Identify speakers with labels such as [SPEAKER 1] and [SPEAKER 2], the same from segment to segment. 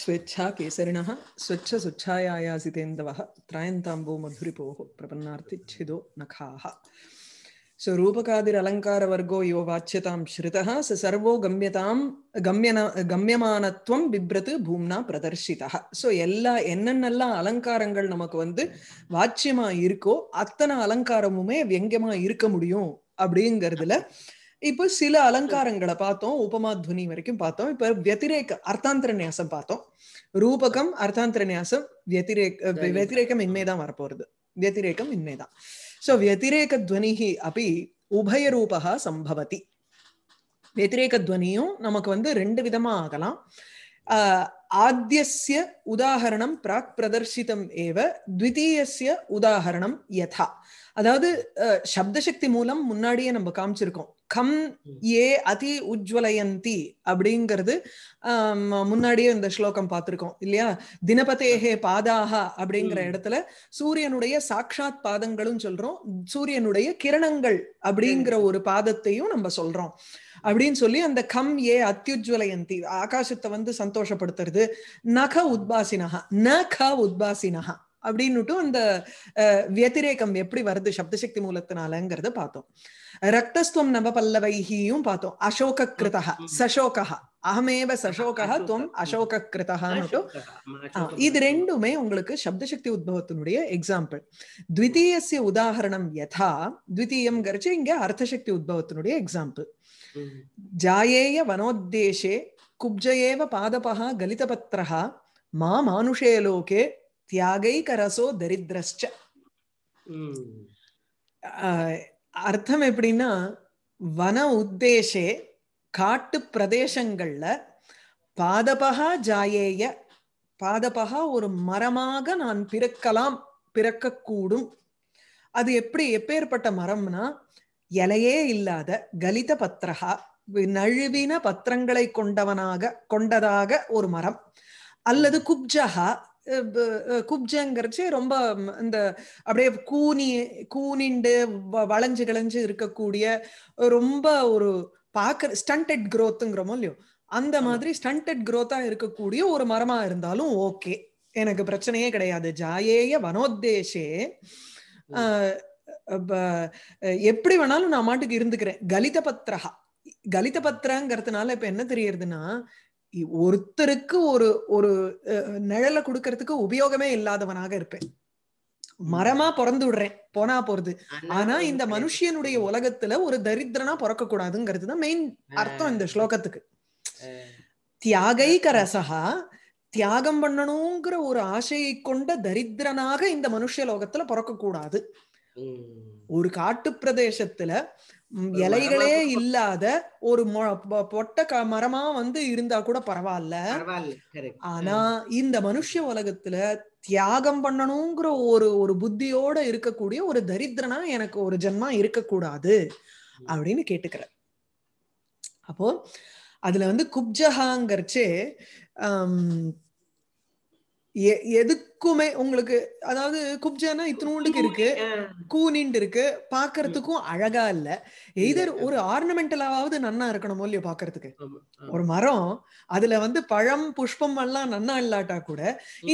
[SPEAKER 1] स्वेच्छा केसरिणः स्वच्छसुच्छायायासितेन्दवः त्रायन्ताम्बो मधुरिपोः प्रपन्नार्तिच्छिदो नखाः स्वरूपकादिरलङ्कारवर्गो यो वाच्यतां श्रितः स servo गम्यतां கம்யன கம்யமானத்துவம் பிப்ரத்து பூம்னா பிரதர்ஷிதா so எல்லா என்னென்னலாம் அலங்காரங்கள் நமக்கு வந்து வாச்சியமாக இருக்கோ அத்தனை அலங்காரமுமே வியங்கியமா இருக்க முடியும் அப்படிங்கிறதுல இப்ப சில அலங்காரங்களை பார்த்தோம் உபமா துவனி வரைக்கும் பார்த்தோம் இப்ப வத்திரேக்க அர்த்தாந்திர நியாசம் பார்த்தோம் ரூபகம் அர்த்தாந்திர நியாசம் வத்திரேக்க வத்திரேக்கம் இன்மைதான் வரப்போறது வத்திரேக்கம் இன்மைதான் சோ வத்திரேக்க துவனிகி அப்படி ரூபகா சம்பவதி வத்திரேக்க துவனியும் நமக்கு வந்து ரெண்டு விதமா ஆகலாம் ஆத்தியஸ்ய உதாகரணம் பிராக் பிரதர்சிதம் ஏவ த்விதீயஸ்ய உதாகரணம் யதா அதாவது சப்தசக்தி மூலம் முன்னாடியே நம்ம காமிச்சிருக்கோம் கம் ஏ அதி உஜ்வலயந்தி அப்படிங்கிறது முன்னாடியே இந்த ஸ்லோகம் பார்த்திருக்கோம் இல்லையா தினபதேகே பாதாக அப்படிங்கிற இடத்துல சூரியனுடைய சாக்ஷாத் பாதங்களும் சொல்றோம் சூரியனுடைய கிரணங்கள் அப்படிங்கிற ஒரு பாதத்தையும் நம்ம சொல்றோம் அப்படின்னு சொல்லி அந்த கம் ஏ அத்தியுஜ்வலயந்தி ஆகாசத்தை வந்து சந்தோஷப்படுத்துறது நக உத்பாசினகா ந க உத்பாசினகா அப்படின்னுட்டும் அந்த வியதிரேகம் எப்படி வருது சப்தசக்தி மூலத்தினாலங்கிறத பார்த்தோம் ரத்தஸ்துவம் நவ பல்லவைஹியும் பார்த்தோம் அசோக கிருதா சசோகா அகமேவ சசோகா துவம் அசோக கிருதகான்னுட்டும் இது ரெண்டுமே உங்களுக்கு சப்தசக்தி உத்பவத்தினுடைய எக்ஸாம்பிள் த்விதீயசிய உதாகரணம் யதா த்விதீயம் கரிச்சு இங்க அர்த்தசக்தி உத்பவத்தினுடைய எக்ஸாம்பிள் ஜாயேய வனோத்தேஷே குப்ஜயேவ பாதபா கலிதபத்ரஹா மா மானுஷே லோகே தியாகை கரசோ தரித்ரஷ்ட அர்த்தம் எப்படின்னா வன உத்தேசே காட்டு பிரதேசங்கள்ல பாதபகா ஜாயேய பாதபகா ஒரு மரமாக நான் பிறக்கலாம் பிறக்கக்கூடும் அது எப்படி எப்பேற்பட்ட மரம்னா இலையே இல்லாத கலித பத்திரகா நழுவின பத்திரங்களை கொண்டவனாக கொண்டதாக ஒரு மரம் அல்லது குப்ஜகா குப்ஜங்கிறச்சு ரொம்ப இந்த அப்படியே கூனி கூனிண்டு வளைஞ்சு கிளைஞ்சு இருக்கக்கூடிய ரொம்ப ஒரு பார்க்க ஸ்டண்டட் க்ரோத்துங்கிறோமோ இல்லையோ அந்த மாதிரி ஸ்டண்டட் க்ரோத்தா இருக்கக்கூடிய ஒரு மரமா இருந்தாலும் ஓகே எனக்கு பிரச்சனையே கிடையாது ஜாயேய வனோத்தேஷே எப்படி வேணாலும் நான் மாட்டுக்கு இருந்துக்கிறேன் கலித பத்திரஹா கலித பத்திரங்கிறதுனால இப்ப என்ன தெரியறதுன்னா ஒருத்தருக்கு ஒரு ஒரு நிழலை கொடுக்கறதுக்கு உபயோகமே இல்லாதவனாக இருப்பேன் மரமா பிறந்து விடுறேன் போனா போறது ஆனா இந்த மனுஷியனுடைய உலகத்துல ஒரு தரித்திரனா பிறக்க கூடாதுங்கிறது தான் மெயின் அர்த்தம் இந்த ஸ்லோகத்துக்கு தியாகைக ரசகா தியாகம் பண்ணணுங்கிற ஒரு ஆசையை கொண்ட தரித்திரனாக இந்த மனுஷ லோகத்துல பிறக்க கூடாது ஒரு காட்டு பிரதேசத்துல இலைகளே இல்லாத ஒரு பொட்ட மரமா வந்து இருந்தா கூட பரவாயில்ல ஆனா இந்த மனுஷ உலகத்துல தியாகம் பண்ணணுங்கிற ஒரு ஒரு புத்தியோட இருக்கக்கூடிய ஒரு தரித்திரனா எனக்கு ஒரு ஜென்மா இருக்கக்கூடாது அப்படின்னு கேட்டுக்கிற அப்போ அதுல வந்து ஆஹ் எதுக்குமே உங்களுக்கு அதாவது குப்ஜானா இத்தினூண்டுக்கு இருக்கு கூனிண்டு இருக்கு பாக்குறதுக்கும் அழகா இல்ல எய்தர் ஒரு ஆர்னமெண்டலாவது நன்னா இருக்கணுமோ இல்லையோ பாக்குறதுக்கு ஒரு மரம் அதுல வந்து பழம் புஷ்பம் எல்லாம் நன்னா இல்லாட்டா கூட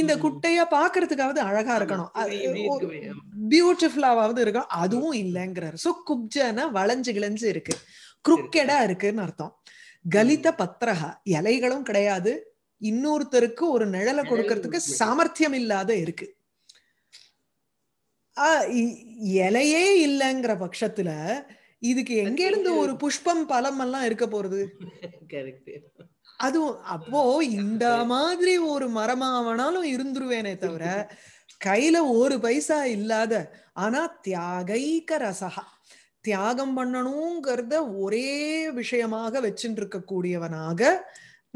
[SPEAKER 1] இந்த குட்டையா பாக்குறதுக்காவது அழகா இருக்கணும் பியூட்டிஃபுல்லாவது இருக்கணும் அதுவும் இல்லைங்கிறாரு சோ குப்ஜானா வளைஞ்சு கிளைஞ்சு இருக்கு குருக்கெடா இருக்குன்னு அர்த்தம் கலித பத்திரகா இலைகளும் கிடையாது இன்னொருத்தருக்கு ஒரு நிழலை கொடுக்கறதுக்கு சாமர்த்தியம் இல்லாத இருக்கு இலையே இல்லைங்கிற பட்சத்துல இதுக்கு எங்க இருந்து ஒரு புஷ்பம் பழம் எல்லாம் இருக்க போறது அதுவும் அப்போ இந்த மாதிரி ஒரு மரமாவனாலும் இருந்துருவேனே தவிர கையில ஒரு பைசா இல்லாத ஆனா தியாகைக்க ரசகா தியாகம் பண்ணணுங்கிறத ஒரே விஷயமாக வச்சுட்டு இருக்கக்கூடியவனாக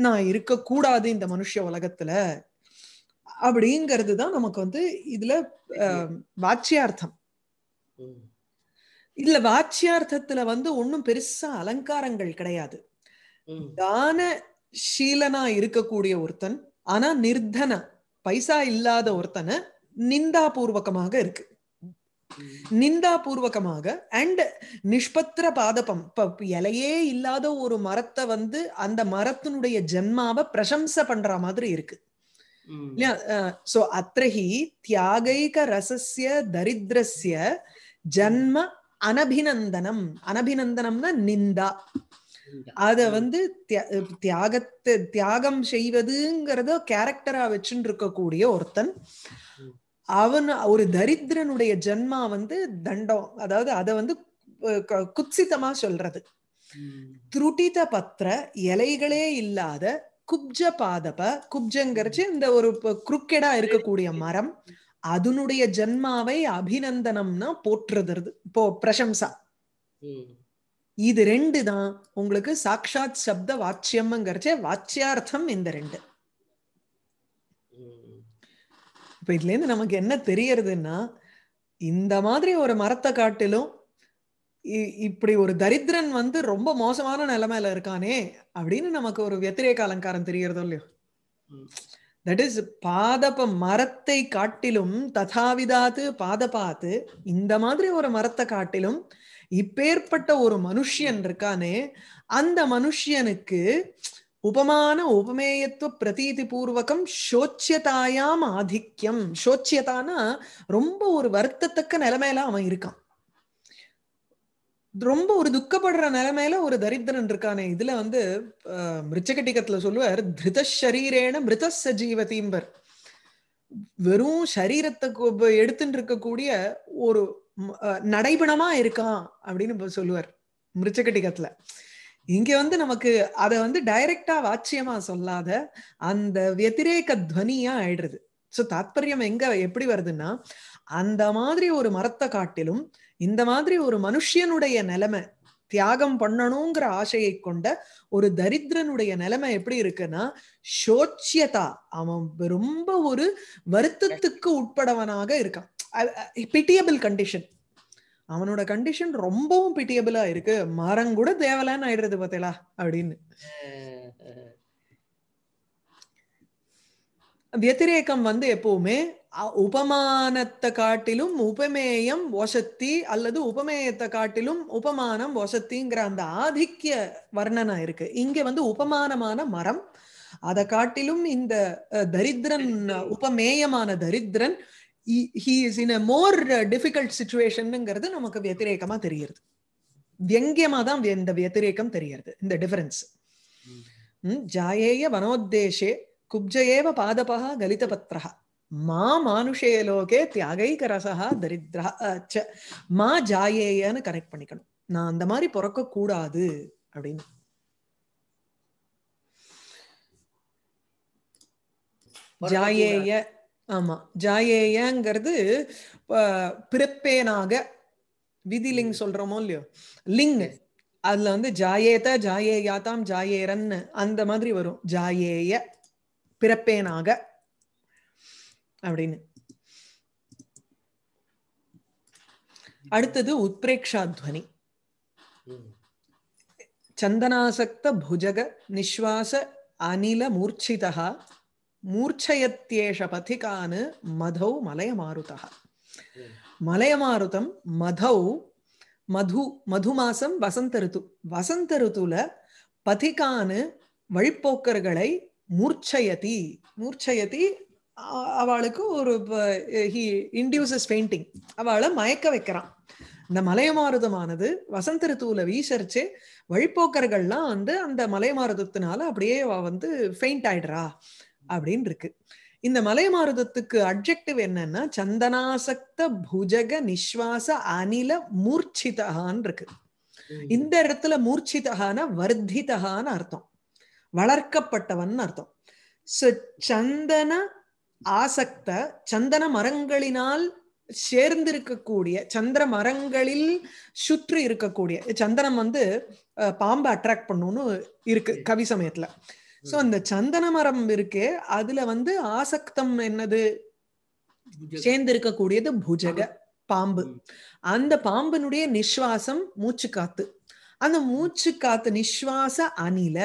[SPEAKER 1] நான் இருக்கக்கூடாது இந்த மனுஷ உலகத்துல அப்படிங்கிறது தான் நமக்கு வந்து இதுல வாட்சியார்த்தம் இதுல வாட்சியார்த்தத்துல வந்து ஒன்னும் பெருசா அலங்காரங்கள் கிடையாது தான சீலனா இருக்கக்கூடிய ஒருத்தன் ஆனா நிர்தன பைசா இல்லாத ஒருத்தனை நிந்தாபூர்வகமாக இருக்கு நிந்தா பூர்வகமாக அண்ட் நிஷ்பத்திர பாதபம் இலையே இல்லாத ஒரு மரத்தை வந்து அந்த மரத்தினுடைய ஜென்மாவை பிரசம்ச பண்ற மாதிரி இருக்கு சோ அத்திரஹி தியாகைக ரசசிய தரித்திரசிய ஜன்ம அனபிநந்தனம் அனபிநந்தனம்னா நிந்தா அத வந்து தியாகத்தை தியாகம் செய்வதுங்கிறத கேரக்டரா வச்சுட்டு இருக்கக்கூடிய ஒருத்தன் அவன் ஒரு தரித்திரனுடைய ஜென்மா வந்து தண்டம் அதாவது அதை வந்து குத்சிதமா சொல்றது துருட்டித பத்திர இலைகளே இல்லாத குப்ஜ பாதப குப்ஜங்கிறச்சு இந்த ஒரு குருக்கெடா இருக்கக்கூடிய மரம் அதனுடைய ஜென்மாவை அபிநந்தனம்னா போற்றுறது இப்போ பிரசம்சா இது ரெண்டு தான் உங்களுக்கு சாட்சாத் சப்த வாட்சியம்ங்கிறச்சே வாச்சியார்த்தம் இந்த ரெண்டு இப்ப இதுல இருந்து நமக்கு என்ன தெரியறதுன்னா இந்த மாதிரி ஒரு மரத்தை காட்டிலும் இப்படி ஒரு தரித்திரன் வந்து ரொம்ப மோசமான நிலைமையில இருக்கானே அப்படின்னு நமக்கு ஒரு வெத்திரேக அலங்காரம் தெரியறதோ இல்லையோ தட் இஸ் பாதப மரத்தை காட்டிலும் ததாவிதாத்து பாதபாத்து இந்த மாதிரி ஒரு மரத்தை காட்டிலும் இப்பேற்பட்ட ஒரு மனுஷியன் இருக்கானே அந்த மனுஷியனுக்கு உபமான உபமேயத்துவ பிரதீதி பூர்வகம் சோச்சியதாயாம் ஆதிக்கியம் சோச்சியதானா ரொம்ப ஒரு வருத்தத்தக்க நிலைமையில அவன் இருக்கான் ரொம்ப ஒரு துக்கப்படுற நிலைமையில ஒரு தரித்திரன் இருக்கானே இதுல வந்து அஹ் மிருச்சகட்டிகத்துல சொல்லுவார் திருத ஷரீரேன மிருத சஜீவதீம்பர் வெறும் சரீரத்தை எடுத்துட்டு இருக்கக்கூடிய ஒரு நடைபணமா இருக்கான் அப்படின்னு சொல்லுவார் மிருச்சகட்டிகத்துல இங்க வந்து நமக்கு அதை வந்து டைரக்டா வாட்சியமா சொல்லாத அந்த வத்திரேக துவனியா ஆயிடுறது சோ தாத்பரியம் எங்க எப்படி வருதுன்னா அந்த மாதிரி ஒரு மரத்தை காட்டிலும் இந்த மாதிரி ஒரு மனுஷியனுடைய நிலைமை தியாகம் பண்ணணுங்கிற ஆசையை கொண்ட ஒரு தரித்திரனுடைய நிலைமை எப்படி இருக்குன்னா சோச்சியதா அவன் ரொம்ப ஒரு வருத்தத்துக்கு உட்படவனாக இருக்கான் பிட்டியபிள் கண்டிஷன் அவனோட கண்டிஷன் ரொம்பவும் பிட்டியபிளா இருக்கு மரம் கூட தேவலான்னு ஆயிடுறது பாத்தீங்களா அப்படின்னு வத்திரேக்கம் வந்து எப்பவுமே உபமானத்தை காட்டிலும் உபமேயம் வசத்தி அல்லது உபமேயத்தை காட்டிலும் உபமானம் வசத்திங்கிற அந்த ஆதிக்கிய வர்ணனா இருக்கு இங்க வந்து உபமானமான மரம் அதை காட்டிலும் இந்த தரித்திரன் உபமேயமான தரித்திரன் he is in a more difficult சுச்சுவேஷனுங்கிறது நமக்கு வத்திரேகமா தெரியுது வியங்கியமா தான் இந்த வத்திரேகம் தெரியறது இந்த டிஃபரன்ஸ் ஜாயேய வனோத்தேஷே குப்ஜயேவ பாதபா கலிதபத்ரஹா மா மானுஷே லோகே தியாகைகரசா தரித்ரா ச மா ஜாயேயன்னு கனெக்ட் பண்ணிக்கணும் நான் அந்த மாதிரி பிறக்க கூடாது அப்படின்னு ஜாயேய ஆமா ஜாயேயங்கிறது பிறப்பேனாக விதிலிங் சொல்றோமோ இல்லையோ லிங் அதுல வந்து ஜாயேத ஜாயே ரன்னு அந்த மாதிரி வரும் ஜாயேய பிறப்பேனாக அப்படின்னு அடுத்தது துவனி சந்தனாசக்த புஜக நிஸ்வாச அனில மூர்ச்சிதா மூர்ச்சயத்தேஷ பதிகான் மதௌ மலையமாருதா மலையமாருதம் மதௌ மது மது மாசம் வசந்த ருத்து வசந்த ருத்துல பதிகான் வழிப்போக்கர்களை மூர்ச்சயதி மூர்ச்சயதி அவளுக்கு ஒரு ஹி இன்டியூசஸ் பெயிண்டிங் அவளை மயக்க வைக்கிறான் இந்த மலையமாருதமானது வசந்த ரித்துல வீசரிச்சு வழிப்போக்கர்கள்லாம் வந்து அந்த மலையமாருதத்தினால அப்படியே அவ வந்து ஃபெயிண்ட் ஆயிடுறா அப்படின்னு இருக்கு இந்த மலைமாருதத்துக்கு அப்ஜெக்டிவ் என்னன்னா சந்தனாசக்த புஜக நிஸ்வாச அனில மூர்ச்சிதகான் இருக்கு இந்த இடத்துல மூர்ச்சிதகான வர்த்திதகான அர்த்தம் வளர்க்கப்பட்டவன் அர்த்தம் சந்தன ஆசக்த சந்தன மரங்களினால் சேர்ந்திருக்கக்கூடிய சந்திர மரங்களில் சுற்றி இருக்கக்கூடிய சந்தனம் வந்து பாம்பை அட்ராக்ட் பண்ணுன்னு இருக்கு கவி சமயத்துல சோ அந்த சந்தன மரம் இருக்கு அதுல வந்து ஆசக்தம் என்னது சேர்ந்து இருக்கக்கூடியது புஜக பாம்பு அந்த பாம்பினுடைய நிஸ்வாசம் மூச்சு காத்து அந்த மூச்சு காத்து நிஸ்வாச அணில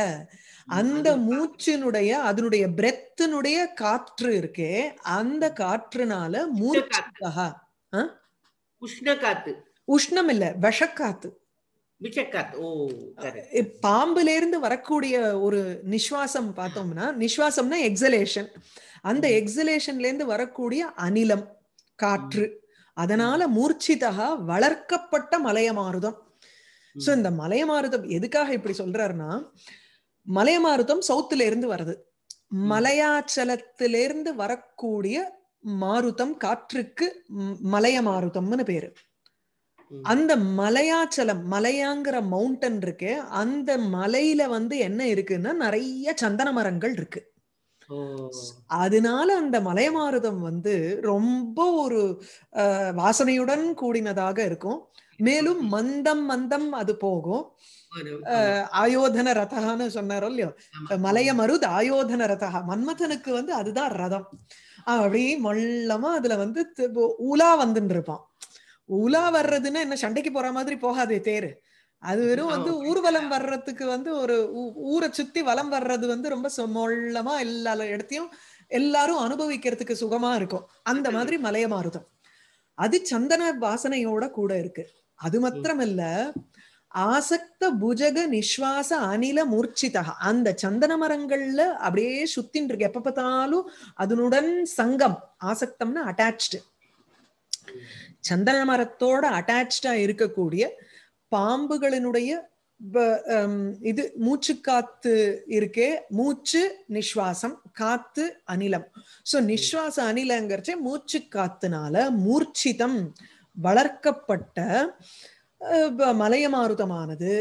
[SPEAKER 1] அந்த மூச்சினுடைய அதனுடைய பிரெத்தினுடைய காற்று இருக்கே அந்த காற்றுனால மூச்சு உஷ்ண காத்து உஷ்ணம் இல்ல விஷக்காத்து பாம்புல இருந்து வரக்கூடிய ஒரு நிஸ்வாசம் பார்த்தோம்னா நிஸ்வாசம்னா எக்ஸலேஷன் அந்த எக்ஸலேஷன்ல இருந்து வரக்கூடிய அனிலம் காற்று அதனால மூர்ச்சிதா வளர்க்கப்பட்ட மலையமாருதம் சோ இந்த மலையமாருதம் எதுக்காக இப்படி சொல்றாருன்னா மலையமாருதம் சவுத்துல இருந்து வருது மலையாச்சலத்திலிருந்து வரக்கூடிய மாருதம் காற்றுக்கு மலையமாருதம்னு பேரு அந்த மலையாச்சலம் மலையாங்கிற மவுண்டன் இருக்கு அந்த மலையில வந்து என்ன இருக்குன்னா நிறைய சந்தன மரங்கள் இருக்கு அதனால அந்த மலைமாருதம் வந்து ரொம்ப ஒரு வாசனையுடன் கூடினதாக இருக்கும் மேலும் மந்தம் மந்தம் அது போகும் ஆயோதன ரதகான்னு சொன்னாரோ இல்லையோ மலைய மருத் ஆயோதன ரதகா மன்மதனுக்கு வந்து அதுதான் ரதம் அப்படி மொல்லமா அதுல வந்து உலா வந்துருப்பான் இருப்பான் உலா வர்றதுன்னா என்ன சண்டைக்கு போற மாதிரி போகாதே தேரு அது வெறும் வந்து ஊர்வலம் வர்றதுக்கு வந்து ஒரு ஊரை சுத்தி வலம் வர்றது வந்து ரொம்ப சுமோல்லமா எல்லா இடத்தையும் எல்லாரும் அனுபவிக்கிறதுக்கு சுகமா இருக்கும் அந்த மாதிரி மலைய மாறுதம் அது சந்தன வாசனையோட கூட இருக்கு அது மாத்திரமல்ல ஆசக்த புஜக நிஸ்வாச அனில மூர்ச்சிதா அந்த சந்தன மரங்கள்ல அப்படியே சுத்தின் இருக்கு எப்ப பார்த்தாலும் அதனுடன் சங்கம் ஆசக்தம்னா அட்டாச்சு சந்தன மரத்தோட அட்டாச்சா இருக்கக்கூடிய பாம்புகளினுடைய இது மூச்சு காத்து இருக்கே மூச்சு நிஸ்வாசம் காத்து அனிலம் சோ நிஸ்வாச அனிலங்கிறச்சே மூச்சு காத்துனால மூர்ச்சிதம் வளர்க்கப்பட்ட மலையமாருதமானது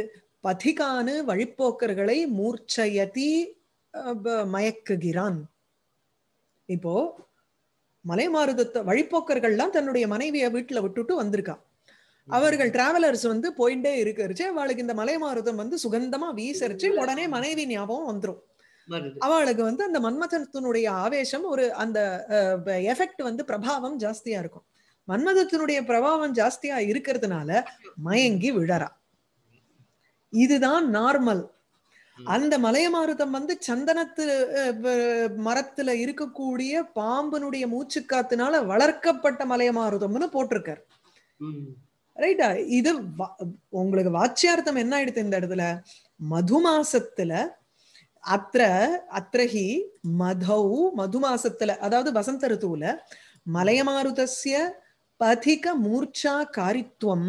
[SPEAKER 1] பதிகானு வழிப்போக்கர்களை மூர்ச்சயதி மயக்குகிறான் இப்போ மலைமாருதத்தை வழிபோக்கர்கள்லாம் தன்னுடைய மனைவியை வீட்டுல விட்டுட்டு வந்திருக்கா அவர்கள் டிராவலர்ஸ் வந்து போயிட்டே இருக்கிறச்சு அவளுக்கு இந்த மலைமாருதம் வந்து சுகந்தமா வீசரிச்சு உடனே மனைவி ஞாபகம் வந்துடும் அவளுக்கு வந்து அந்த மன்மதத்தினுடைய ஆவேசம் ஒரு அந்த எஃபெக்ட் வந்து பிரபாவம் ஜாஸ்தியா இருக்கும் மன்மதத்தினுடைய பிரபாவம் ஜாஸ்தியா இருக்கிறதுனால மயங்கி விழறா இதுதான் நார்மல் அந்த மலையமாருதம் வந்து சந்தனத்து மரத்துல இருக்கக்கூடிய பாம்பனுடைய காத்துனால வளர்க்கப்பட்ட மலையமாருதம்னு போட்டிருக்காரு ரைட்டா இது உங்களுக்கு வாச்சியார்த்தம் என்ன ஆயிடுது இந்த இடத்துல மது மாசத்துல அத்திர அத்திரஹி மதௌ மது மாசத்துல அதாவது வசந்த ரித்துவுல மலையமாருதஸ்ய பதிக மூர்ச்சா காரித்துவம்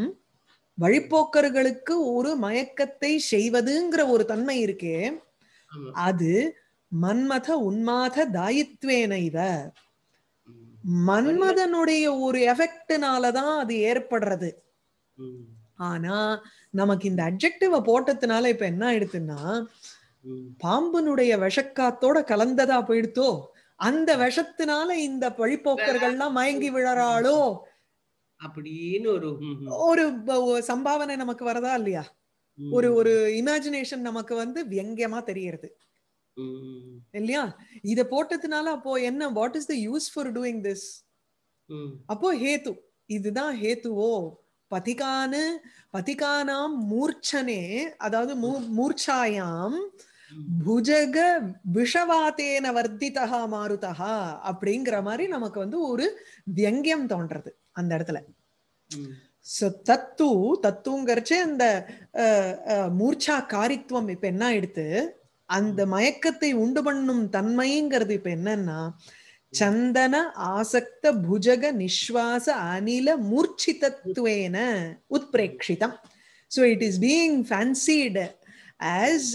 [SPEAKER 1] வழிப்போக்கர்களுக்கு ஒரு மயக்கத்தை செய்வதுங்கிற ஒரு தன்மை இருக்கே அது மன்மத உன்மாத தாயித்வேனைவ மன்மதனுடைய ஒரு எஃபெக்டினாலதான் அது ஏற்படுறது ஆனா நமக்கு இந்த அப்ஜெக்டிவ போட்டதுனால இப்ப என்ன ஆயிடுதுன்னா பாம்பனுடைய விஷக்காத்தோட கலந்ததா போயிடுத்தோ அந்த விஷத்தினால இந்த வழிப்போக்கர்கள்லாம் மயங்கி விழறாளோ
[SPEAKER 2] அப்படின்னு
[SPEAKER 1] ஒரு ஒரு சம்பாவனை நமக்கு வரதா இல்லையா ஒரு ஒரு இமேஜினேஷன் நமக்கு வந்து வியங்கியமா தெரியறது இல்லையா இத போட்டதுனால அப்போ என்ன what is the use for doing this அப்போ ஹேத்து இதுதான் ஹேத்துவோ பதிகானு பதிகானாம் மூர்ச்சனே அதாவது மூர்ச்சாயாம் புஜக விஷவாத்தேன வர்த்திதா மாருதா அப்படிங்கிற மாதிரி நமக்கு வந்து ஒரு வியங்கியம் தோன்றது அந்த இடத்துல ஸோ தத்து தத்துங்கிறச்சே அந்த மூர்ச்சா காரித்துவம் இப்ப என்ன ஆயிடுத்து அந்த மயக்கத்தை உண்டு பண்ணும் தன்மைங்கிறது இப்ப என்னன்னா சந்தன ஆசக்த புஜக நிஸ்வாச அனில மூர்ச்சிதத்துவேன உத்பிரேக்ஷிதம் so it is being fancied as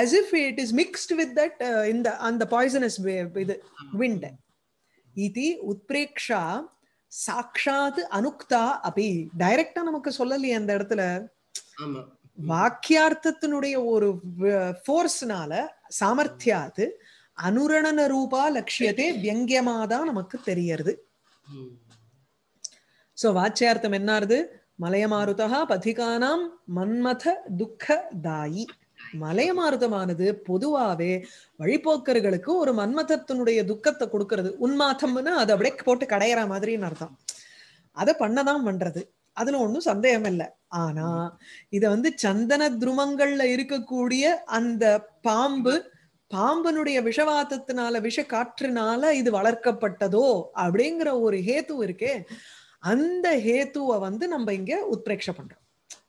[SPEAKER 1] as if it is mixed with that இந்த அந்த பாய்சனஸ் இது விண்ட் இது உத்பிரேக்ஷா சாக்ஷாது அனுக்தா அபி டைரக்டா நமக்கு சொல்லலையே அந்த இடத்துல வாக்கியார்த்தத்தினுடைய ஒரு ஃபோர்ஸ்னால சாமர்த்தியாது அனுரணன ரூபா லட்சியத்தை வியங்கியமாதான் நமக்கு தெரியறது சோ வாச்சியார்த்தம் என்னாருது மலையமாருதா பதிகானாம் மன்மத துக்க தாயி மலையமாருதமானது பொதுவாவே வழிபோக்கர்களுக்கு ஒரு மன்மதத்தினுடைய துக்கத்தை கொடுக்கறது உன்மாதம்னு அதை அப்படியே போட்டு கடையிற மாதிரின்னு அர்த்தம் அதை பண்ணதான் பண்றது அதுல ஒன்றும் சந்தேகம் இல்லை ஆனா இத வந்து சந்தன துருமங்கள்ல இருக்கக்கூடிய அந்த பாம்பு பாம்பனுடைய விஷவாதத்தினால விஷ காற்றுனால இது வளர்க்கப்பட்டதோ அப்படிங்கிற ஒரு ஹேத்து இருக்கே அந்த ஹேத்துவை வந்து நம்ம இங்க உத்பிரேக்ஷ பண்றோம்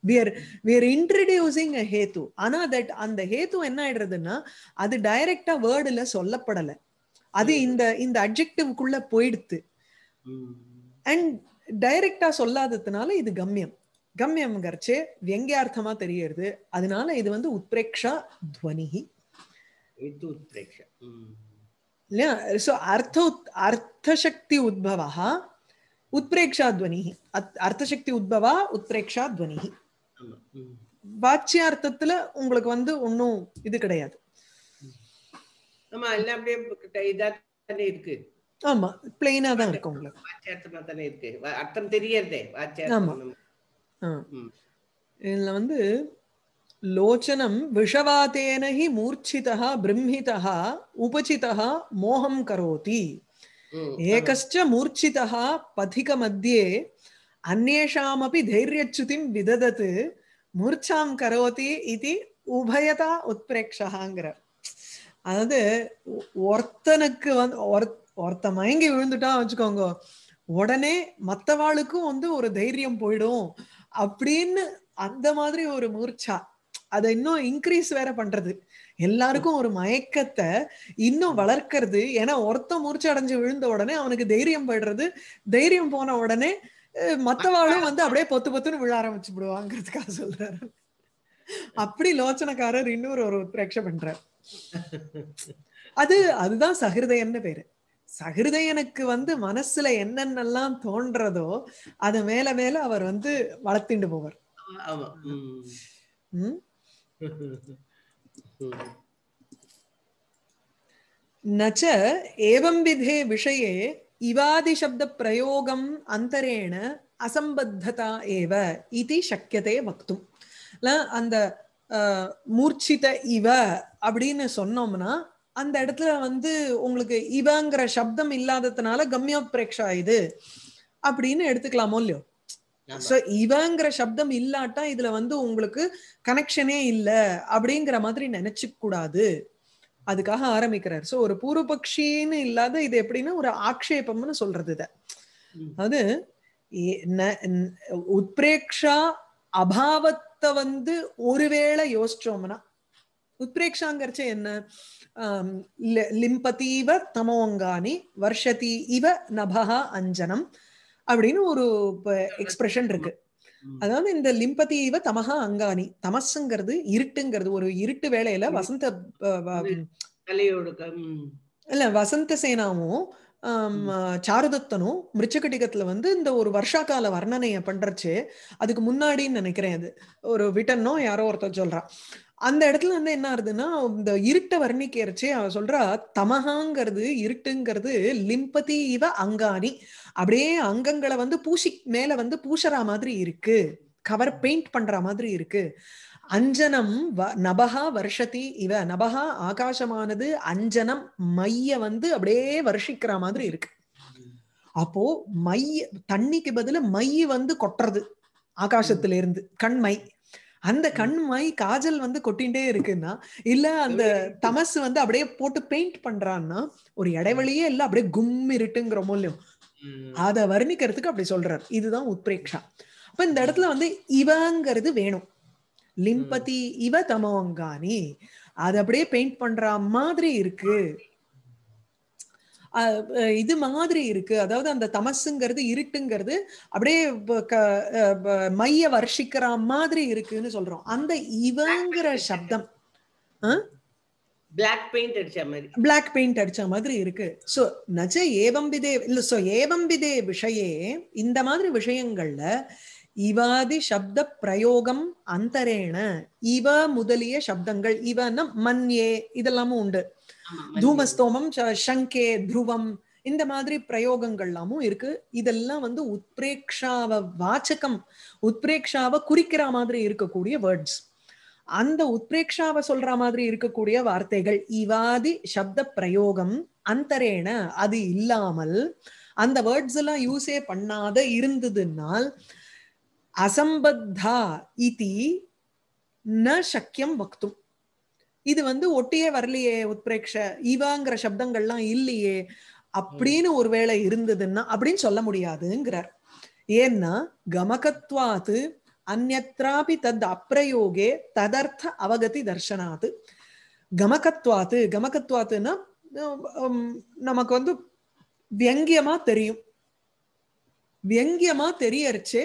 [SPEAKER 1] where where we introducing a ஹேத்து ஆனா தட் அந்த ஹேத்து என்ன ஆயிடுறதுன்னா அது டைரக்டா வேர்டுல சொல்லப்படல அது இந்த இந்த அப்ஜெக்டிவ்க்குள்ள போயிடுத்து அண்ட் டைரக்டா சொல்லாததுனால இது கம்யம் கம்யம் கரைச்சு வியங்கியார்த்தமா தெரியறது அதனால இது வந்து உத்பிரேக்ஷா துவனிகி உத்பிரேக்ஷா இல்லையா ஸோ அர்த்த அர்த்தசக்தி உத்பவா உத்பிரேக்ஷா துவனிகி அர்த்தசக்தி உத்பவா உத்பிரேக்ஷா துவனிகி அர்த்தத்துல உங்களுக்கு வந்து ஒன்னும் இது கிடையாது
[SPEAKER 2] ஆமா எல்லாம் அப்படியே இதா தானே இருக்கு
[SPEAKER 1] ஆமா தான் இருக்கு
[SPEAKER 2] உங்களுக்கு தானே இருக்கு அர்த்தம் தெரியறதே
[SPEAKER 1] இதுல வந்து லோச்சனம் விஷவாதேனஹி மூர்ச்சிதா பிரம்மிதா உபசிதா மோகம் கரோதி ஏகச்ச மூர்ச்சிதா பதிக மத்தியே அந்நேஷாமபி தைரியச்சுதிம் விததத்து மூர்ச்சாம் கரோதி இது உபயதா உத்பிரேக்ஷகாங்கிறார் அதாவது ஒருத்தனுக்கு வந்து ஒருத்த மயங்கி விழுந்துட்டா வச்சுக்கோங்க உடனே மற்றவாளுக்கும் வந்து ஒரு தைரியம் போயிடும் அப்படின்னு அந்த மாதிரி ஒரு மூர்ச்சா அதை இன்னும் இன்க்ரீஸ் வேற பண்றது எல்லாருக்கும் ஒரு மயக்கத்தை இன்னும் வளர்க்கறது ஏன்னா ஒருத்த மூர்ச்சி அடைஞ்சு விழுந்த உடனே அவனுக்கு தைரியம் போயிடுறது தைரியம் போன உடனே மத்தவாளும் வந்து அப்படியே பொத்து பொத்துன்னு விழ ஆரம்பிச்சு விடுவாங்கிறதுக்காக சொல்றாரு அப்படி லோச்சனக்காரர் இன்னொரு ஒரு பிரேட்ச பண்ற அது அதுதான் சகிருதயன்னு பேரு சகிருதயனுக்கு வந்து மனசுல என்னென்னலாம் தோன்றதோ அத மேல மேல அவர் வந்து வளர்த்திண்டு போவார் நச்ச ஏவம் விதே விஷயே இவாதி சப்த பிரயோகம் அந்தரேண அசம்பத்ததா ஏவ இது சக்கியதே வக்தும் அந்த மூர்ச்சித இவ அப்படின்னு சொன்னோம்னா அந்த இடத்துல வந்து உங்களுக்கு இவங்கிற சப்தம் இல்லாததுனால கம்யா பிரேக்ஷா இது அப்படின்னு எடுத்துக்கலாமோ இல்லையோ சோ இவங்கிற சப்தம் இல்லாட்டா இதுல வந்து உங்களுக்கு கனெக்ஷனே இல்ல அப்படிங்கிற மாதிரி நினைச்சு கூடாது அதுக்காக ஆரம்பிக்கிறார் சோ ஒரு பூர்வபக்ஷின்னு இல்லாத இது எப்படின்னா ஒரு ஆக்ஷேபம்னு சொல்றது இத அது உத்பிரேக்ஷா அபாவத்தை வந்து ஒருவேளை யோசிச்சோம்னா உத்ரேக்ஷாங்கிறச்ச என்ன லிம்பதீவ தமோங்கானி வருஷதி இவ நபஹா அஞ்சனம் அப்படின்னு ஒரு எக்ஸ்பிரஷன் இருக்கு அதாவது இந்த லிம்பதீவ தமகா அங்காணி தமசுங்கிறது இருட்டுங்கிறது ஒரு இருட்டு வேலையில வசந்த இல்ல வசந்த சேனாவும் சாருதத்தனும் மிருச்சகட்டிகத்துல வந்து இந்த ஒரு வருஷா கால வர்ணனைய பண்றச்சு அதுக்கு முன்னாடின்னு நினைக்கிறேன் அது ஒரு விட்டனோ யாரோ ஒருத்தர் சொல்றான் அந்த இடத்துல வந்து என்ன ஆகுதுன்னா இந்த இருட்டை வர்ணிக்கிறச்சே அவ சொல்றா தமகாங்கிறது இருட்டுங்கிறது லிம்பதி இவ அங்காணி அப்படியே அங்கங்களை வந்து பூசி மேல வந்து பூசறா மாதிரி இருக்கு கவர் பெயிண்ட் பண்ற மாதிரி இருக்கு அஞ்சனம் வ நபகா வருஷத்தி இவ நபகா ஆகாசமானது அஞ்சனம் மைய வந்து அப்படியே வருஷிக்கிற மாதிரி இருக்கு அப்போ மைய தண்ணிக்கு பதில மை வந்து கொட்டுறது இருந்து கண்மை அந்த கண் கண்மாய் காஜல் வந்து கொட்டின்ண்டே இருக்குன்னா இல்ல அந்த தமசு வந்து அப்படியே போட்டு பெயிண்ட் பண்றான்னா ஒரு இடைவெளியே இல்ல அப்படியே கும் இருட்டுங்கிற மூலியம் அத வர்ணிக்கிறதுக்கு அப்படி சொல்றாரு இதுதான் உத்பிரேக்ஷா அப்ப இந்த இடத்துல வந்து இவங்கிறது வேணும் லிம்பதி இவ தமோங்கானி அது அப்படியே பெயிண்ட் பண்ற மாதிரி இருக்கு இது மாதிரி இருக்கு அதாவது அந்த தமசுங்கிறது இருட்டுங்கிறது அப்படியே மைய வருஷிக்கிற மாதிரி இருக்குன்னு சொல்றோம் அந்த இவங்கிற சப்தம்
[SPEAKER 2] பிளாக் பெயிண்ட் அடிச்ச மாதிரி
[SPEAKER 1] பிளாக் பெயிண்ட் அடிச்ச மாதிரி இருக்கு சோ நஜ ஏவம்பிதே இல்ல சோ ஏவம்பிதே விஷயே இந்த மாதிரி விஷயங்கள்ல இவாதி சப்த பிரயோகம் அந்தரேன இவ முதலிய சப்தங்கள் இவன்னா மன்யே இதெல்லாமும் உண்டு தூமஸ்தோமம் சங்கே துருவம் இந்த மாதிரி பிரயோகங்கள்லாமும் இருக்கு இதெல்லாம் வந்து உத்பிரேக்ஷாவ வாச்சகம் உத்பிரேக்ஷாவை குறிக்கிற மாதிரி இருக்கக்கூடிய வேர்ட்ஸ் அந்த உத்பிரேக்ஷாவை சொல்ற மாதிரி இருக்கக்கூடிய வார்த்தைகள் இவாதி சப்த பிரயோகம் அந்தரேன அது இல்லாமல் அந்த வேர்ட்ஸ் எல்லாம் யூஸே பண்ணாத இருந்ததுனால் அசம்பத்தா இதி ந சக்கியம் வக்தும் இது வந்து ஒட்டியே வரலையே உத்பிரேக்ஷ இவாங்கிற சப்தங்கள்லாம் இல்லையே அப்படின்னு ஒருவேளை இருந்ததுன்னா அப்படின்னு சொல்ல முடியாதுங்கிறார் ஏன்னா கமகத்வாத்து அந்நாபி தத் அப்ரயோகே ததர்த்த அவகதி தர்சனாது கமகத்வாத்து கமகத்வாத்துன்னா நமக்கு வந்து வியங்கியமா தெரியும் வியங்கியமா தெரியறச்சு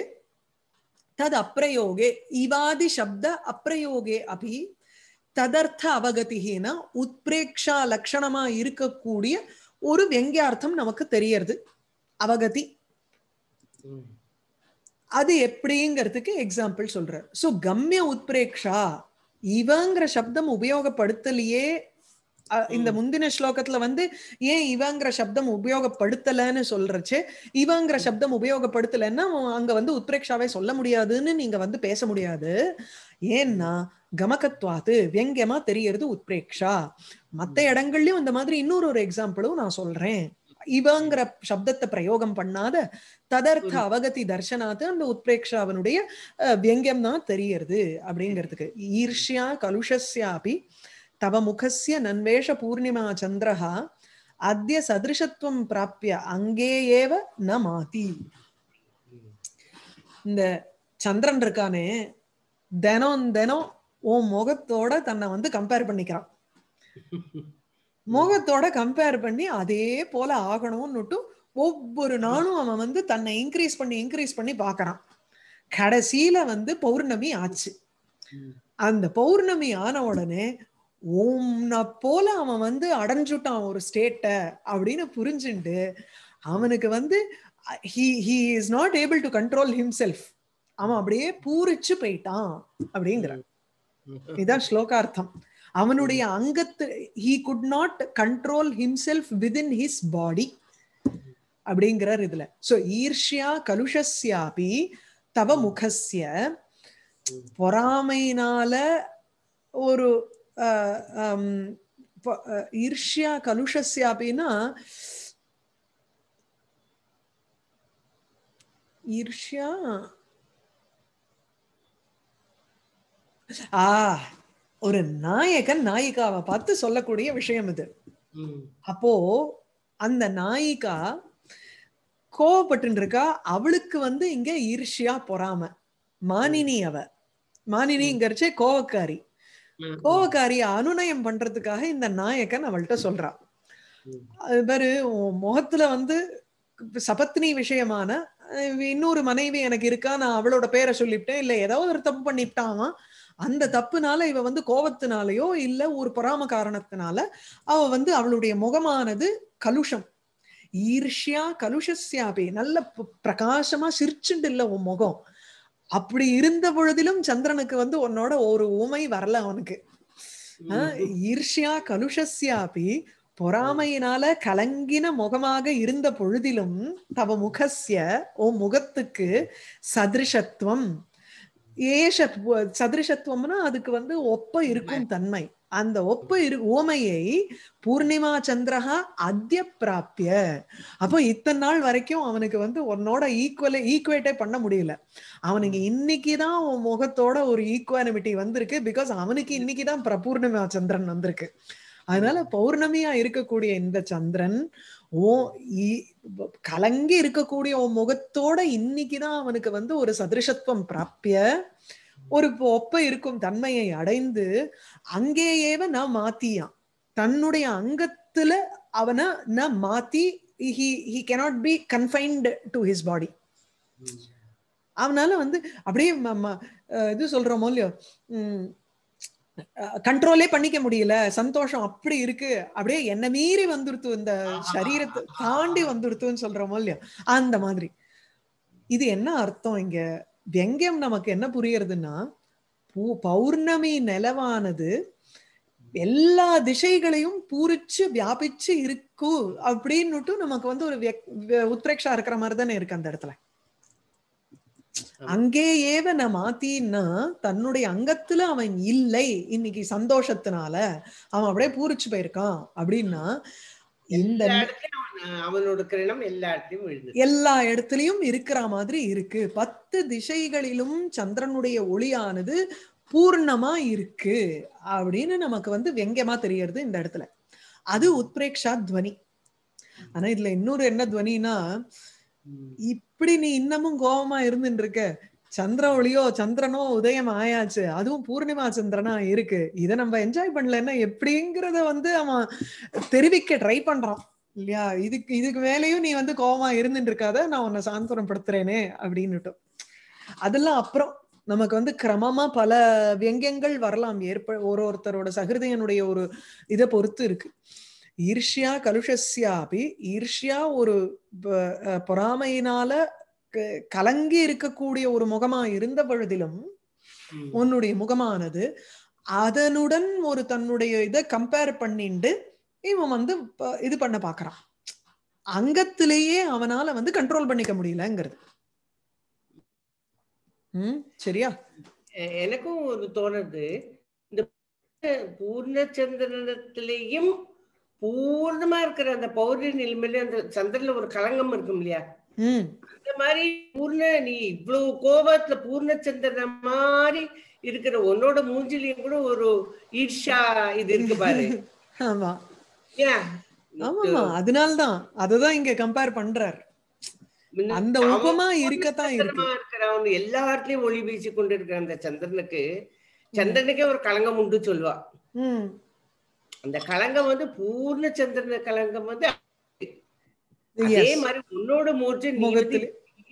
[SPEAKER 1] தது அப்ரயோகே இவாதி சப்த அப்ரயோகே அபி ததர்த்த அவகதிகினா உத்பிரேக்ஷா லட்சணமா இருக்கக்கூடிய ஒரு வெங்கியார்த்தம் நமக்கு தெரியறது அவகதி அது எப்படிங்கிறதுக்கு எக்ஸாம்பிள் சொல்றார் சோ கம்ய உத்பிரேக்ஷா இவங்கிற சப்தம் உபயோகப்படுத்தலையே இந்த முந்தின ஸ்லோகத்துல வந்து ஏன் இவங்கிற சப்தம் உபயோகப்படுத்தலன்னு சொல்றச்சு இவங்கிற சப்தம் உபயோகப்படுத்தலன்னா அங்க வந்து உத்பிரேக்ஷாவே சொல்ல முடியாதுன்னு நீங்க வந்து பேச முடியாது ஏன்னா கமகத்வாத்து வியங்கியமா தெரியறது உத்பிரேக்ஷா மத்த இடங்கள்லயும் இந்த மாதிரி இன்னொரு ஒரு எக்ஸாம்பிளும் நான் சொல்றேன் இவங்கிற சப்தத்தை பிரயோகம் பண்ணாத ததர்த்த அவகதி தர்ஷனாத்து அந்த உத்பிரேக்ஷா அவனுடைய வியங்கியம் தான் தெரியறது அப்படிங்கிறதுக்கு ஈர்ஷியா கலுஷஸ்யாபி தவ முகசிய நன்வேஷ பூர்ணிமா சந்திரஹா அத்திய சதிருஷத்துவம் பிராப்பிய அங்கேயேவ ந மாத்தி இந்த சந்திரன் இருக்கானே தினம் தினம் உன் முகத்தோட தன்னை வந்து கம்பேர் பண்ணிக்கிறான் முகத்தோட கம்பேர் பண்ணி அதே போல ஆகணும்னுட்டு ஒவ்வொரு நாளும் அவன் வந்து தன்னை இன்க்ரீஸ் பண்ணி இன்க்ரீஸ் பண்ணி பாக்குறான் கடைசியில வந்து பௌர்ணமி ஆச்சு அந்த பௌர்ணமி ஆன உடனே ஓம்னா போல அவன் வந்து அடைஞ்சுட்டான் ஒரு ஸ்டேட்ட அப்படின்னு புரிஞ்சுட்டு அவனுக்கு வந்து he he is not able to control himself அவன் அப்படியே பூரிச்சு போயிட்டான் அப்படிங்கிறான் இதான் ஸ்லோகார்த்தம் அவனுடைய அங்கத்து he could not control himself within his body அப்படிங்கிறார் இதுல சோ ஈர்ஷ்யா கலுஷஸ்யாபி தவ முகசிய பொறாமைனால ஒரு ஈர்ஷ்யா கலுஷஸ்யாபின்னா ஈர்ஷியா ஆ ஒரு நாயகன் நாயிகாவை பார்த்து சொல்லக்கூடிய விஷயம் இது அப்போ அந்த நாயிகா கோவப்பட்டு இருக்கா அவளுக்கு வந்து இங்க ஈர்ஷியா பொறாம மானினி அவ மானினிங்கிறச்சே கோவக்காரி கோவக்காரிய அனுநயம் பண்றதுக்காக இந்த நாயகன் அவள்கிட்ட சொல்றான் அது பாரு முகத்துல வந்து சபத்னி விஷயமான இன்னொரு மனைவி எனக்கு இருக்கா நான் அவளோட பேரை சொல்லிவிட்டேன் இல்ல ஏதாவது ஒரு தப்பு பண்ணிவிட்டான் அந்த தப்புனால இவ வந்து கோபத்தினாலயோ இல்ல ஒரு பொறாம காரணத்தினால அவ வந்து அவளுடைய முகமானது கலுஷம் ஈர்ஷியா கலுஷஸ்யாபி நல்ல பிரகாசமா சிரிச்சுண்டு இல்ல உன் முகம் அப்படி இருந்த பொழுதிலும் சந்திரனுக்கு வந்து உன்னோட ஒரு உமை வரல அவனுக்கு ஈர்ஷியா கலுஷஸ்யாபி பொறாமையினால கலங்கின முகமாக இருந்த பொழுதிலும் தவ முகசிய ஓ முகத்துக்கு சதிருஷத்துவம் ஏஷத்வ சதிருஷத்துவம்னா அதுக்கு வந்து ஒப்ப இருக்கும் தன்மை அந்த ஒப்ப இரு ஓமையை பூர்ணிமா சந்திரகா அத்திய பிராப்திய அப்போ இத்தனை நாள் வரைக்கும் அவனுக்கு வந்து உன்னோட ஈக்குவலை ஈக்குவேட்டே பண்ண முடியல அவனுக்கு இன்னைக்கு தான் உன் முகத்தோட ஒரு ஈக்குவானிமிட்டி வந்திருக்கு பிகாஸ் அவனுக்கு இன்னைக்கு தான் பிரபூர்ணிமா சந்திரன் வந்திருக்கு அதனால பௌர்ணமியா இருக்கக்கூடிய இந்த சந்திரன் ஓ கலங்கி இருக்கக்கூடிய உன் முகத்தோட இன்னைக்குதான் அவனுக்கு வந்து ஒரு சதிருஷத்துவம் பிராப்பிய ஒரு ஒப்ப இருக்கும் தன்மையை அடைந்து அங்கேயேவ நான் மாத்தியான் தன்னுடைய அங்கத்துல அவனை நான் மாத்தி he he cannot be confined to his body அவனால வந்து அப்படியே இது சொல்றோமோ இல்லையோ கண்ட்ரோலே பண்ணிக்க முடியல சந்தோஷம் அப்படி இருக்கு அப்படியே என்ன மீறி வந்துருத்து இந்த சரீரத்தை தாண்டி வந்துருத்துன்னு சொல்றோமோ இல்லையா அந்த மாதிரி இது என்ன அர்த்தம் இங்க வெங்கம் நமக்கு என்ன புரியறதுன்னா பௌர்ணமி நிலவானது எல்லா திசைகளையும் பூரிச்சு வியாபிச்சு இருக்கும் அப்படின்னுட்டு நமக்கு வந்து ஒரு உத்ரேக்ஷா இருக்கிற மாதிரி தானே இருக்கு அந்த இடத்துல அங்கேயேவ நான் மாத்தின்னா தன்னுடைய அங்கத்துல அவன் இல்லை இன்னைக்கு சந்தோஷத்தினால அவன் அப்படியே பூரிச்சு போயிருக்கான் அப்படின்னா இந்த
[SPEAKER 2] அவனோட கிரணம் எல்லா இடத்துலயும் எல்லா
[SPEAKER 1] இடத்துலயும் இருக்கிற மாதிரி இருக்கு பத்து திசைகளிலும் சந்திரனுடைய ஒளியானது பூர்ணமா இருக்கு அப்படின்னு நமக்கு வந்து வெங்கமா தெரியறது இந்த இடத்துல அது உத்பிரேக்ஷா துவனி ஆனா இதுல இன்னொரு என்ன துவனினா இப்படி நீ இன்னமும் கோபமா இருந்துட்டு இருக்க சந்திர ஒளியோ சந்திரனோ உதயம் ஆயாச்சு அதுவும் பூர்ணிமா சந்திரனா இருக்கு இதை நம்ம என்ஜாய் பண்ணலன்னா எப்படிங்கிறத வந்து அவன் தெரிவிக்க ட்ரை பண்றான் இல்லையா இதுக்கு இதுக்கு மேலேயும் நீ வந்து கோபமா இருந்துட்டு இருக்காத நான் உன்னை படுத்துறேனே அப்படின்னுட்டும் அதெல்லாம் அப்புறம் நமக்கு வந்து கிரமமா பல வியங்கங்கள் வரலாம் ஏற்ப ஒரு ஒருத்தரோட சகிருதையனுடைய ஒரு இதை பொறுத்து இருக்கு ஈர்ஷ்யா கலுஷஸ்யாபி ஈர்ஷியா ஒரு பொறாமையினால கலங்கி இருக்கக்கூடிய ஒரு முகமா இருந்த பொழுதிலும் உன்னுடைய முகமானது அதனுடன் ஒரு தன்னுடைய இதை கம்பேர் பண்ணிண்டு இவன் வந்து இது பண்ண பாக்குறான் அங்கத்திலேயே அவனால வந்து கண்ட்ரோல் பண்ணிக்க முடியலங்கிறது உம் சரியா
[SPEAKER 2] எனக்கும் ஒரு தோணுது இந்த பூர்ணச்சந்திரத்திலேயும் பூர்ணமா இருக்கிற அந்த பௌர்ண நிலைமையில அந்த சந்திரன்ல ஒரு கலங்கம் இருக்கும் இல்லையா அந்த மாதிரி பூர்ண நீ இவ்வளவு கோபத்துல சந்திரன் மாதிரி இருக்கிற உன்னோட மூஞ்சிலையும் கூட ஒரு ஈர்ஷா இது இருக்கு பாரு
[SPEAKER 1] ஆமா ஆமாமா அதனாலதான் அததான் இங்க கம்பேர் பண்றாரு அந்த உபமா இருக்கத்தான்
[SPEAKER 2] இருக்கிறவன் எல்லா ஒளி வீசி கொண்டு இருக்கிற அந்த சந்திரனுக்கு சந்திரனுக்கே ஒரு கலங்கம் உண்டு சொல்லுவா அந்த கலங்கம் வந்து பூர்ண சந்திரன கலங்கம் வந்து அதே மாதிரி உன்னோட மூர்ச்சி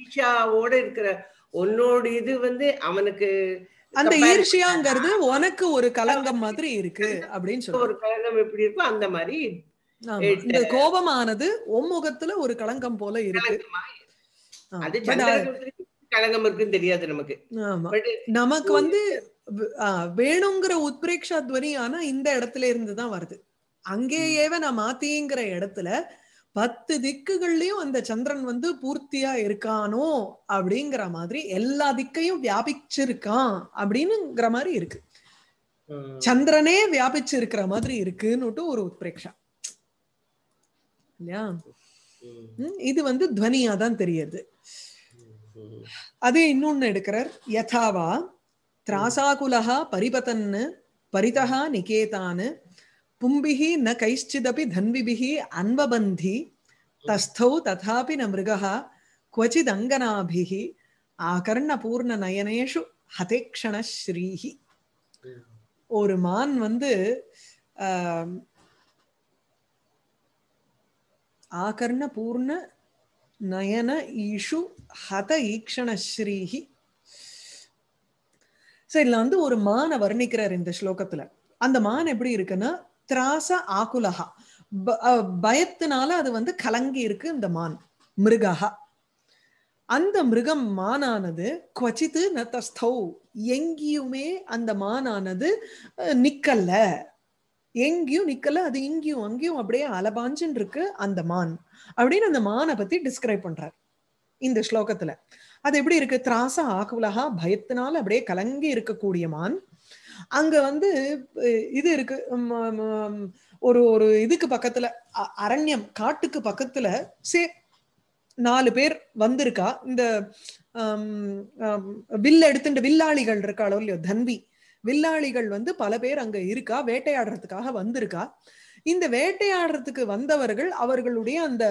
[SPEAKER 2] ஈஷாவோட இருக்கிற உன்னோட இது வந்து அவனுக்கு அந்த ஈர்ஷியாங்கிறது உனக்கு
[SPEAKER 1] ஒரு கலங்கம் மாதிரி இருக்கு அப்படின்னு சொல்லி ஒரு கலங்கம் எப்படி இருக்கும் அந்த மாதிரி இந்த கோபமானது ஒம்முகத்துல ஒரு கலங்கம் போல இருக்கு அது
[SPEAKER 2] கலங்கம் இருக்குன்னு தெரியாது நமக்கு
[SPEAKER 1] நமக்கு வந்து வேணுங்கிற உத்பிரேக்ஷா துவனி ஆனா இந்த இடத்துல இருந்து தான் வருது அங்கேயேவே நான் மாத்திங்கிற இடத்துல பத்து திக்குகள்லயும் அந்த சந்திரன் வந்து பூர்த்தியா இருக்கானோ அப்படிங்கிற மாதிரி எல்லா திக்கையும் வியாபிச்சிருக்கான் அப்படின்னுங்கிற மாதிரி இருக்கு சந்திரனே வியாபிச்சு இருக்கிற மாதிரி இருக்குன்னுட்டு ஒரு உத்பிரேக்ஷா இல்லையா இது வந்து துவனியா தான் தெரியுது அது இன்னொன்னு எடுக்கிறார் யதாவா திராசாகுலா பரிபதன்னு பரிதா நிகேதான்னு பும்பிஹி ந கைச்சிதபி தன்விபிஹி அன்பபந்தி தஸ்தௌ ததாபி ந மிருகா क्वचिद अंगनाभिः ஆகர்ணபூர்ண நயனேஷு ஹதேக்ஷண ஸ்ரீஹி ஒரு மான் வந்து ஆகர்ண பூர்ண நயன ஈஷு ஹத ஈக்ஷண சோ இதுல வந்து ஒரு மானை வர்ணிக்கிறார் இந்த ஸ்லோகத்துல அந்த மான் எப்படி இருக்குன்னா திராச ஆகுலகா பயத்தினால அது வந்து கலங்கி இருக்கு இந்த மான் மிருகஹா அந்த மிருகம் மானானது குவச்சித்து நத்தஸ்தௌ எங்கேயுமே அந்த மானானது நிக்கல்ல எங்கேயும் நிக்கல அது இங்கேயும் அங்கேயும் அப்படியே அலபாஞ்சுன்னு இருக்கு அந்த மான் அப்படின்னு அந்த மானை பத்தி டிஸ்கிரைப் பண்றார் இந்த ஸ்லோகத்துல அது எப்படி இருக்கு திராச ஆகுலகா பயத்தினால் அப்படியே கலங்கி இருக்கக்கூடியமான் அங்க வந்து இது இருக்கு ஒரு ஒரு இதுக்கு பக்கத்துல அரண்யம் காட்டுக்கு பக்கத்துல சே நாலு பேர் வந்திருக்கா இந்த வில்ல எடுத்துட்டு வில்லாளிகள் இருக்காளோ இல்லையோ தன்வி வில்லாளிகள் வந்து பல பேர் அங்க இருக்கா வேட்டையாடுறதுக்காக வந்திருக்கா இந்த வேட்டையாடுறதுக்கு வந்தவர்கள் அவர்களுடைய அந்த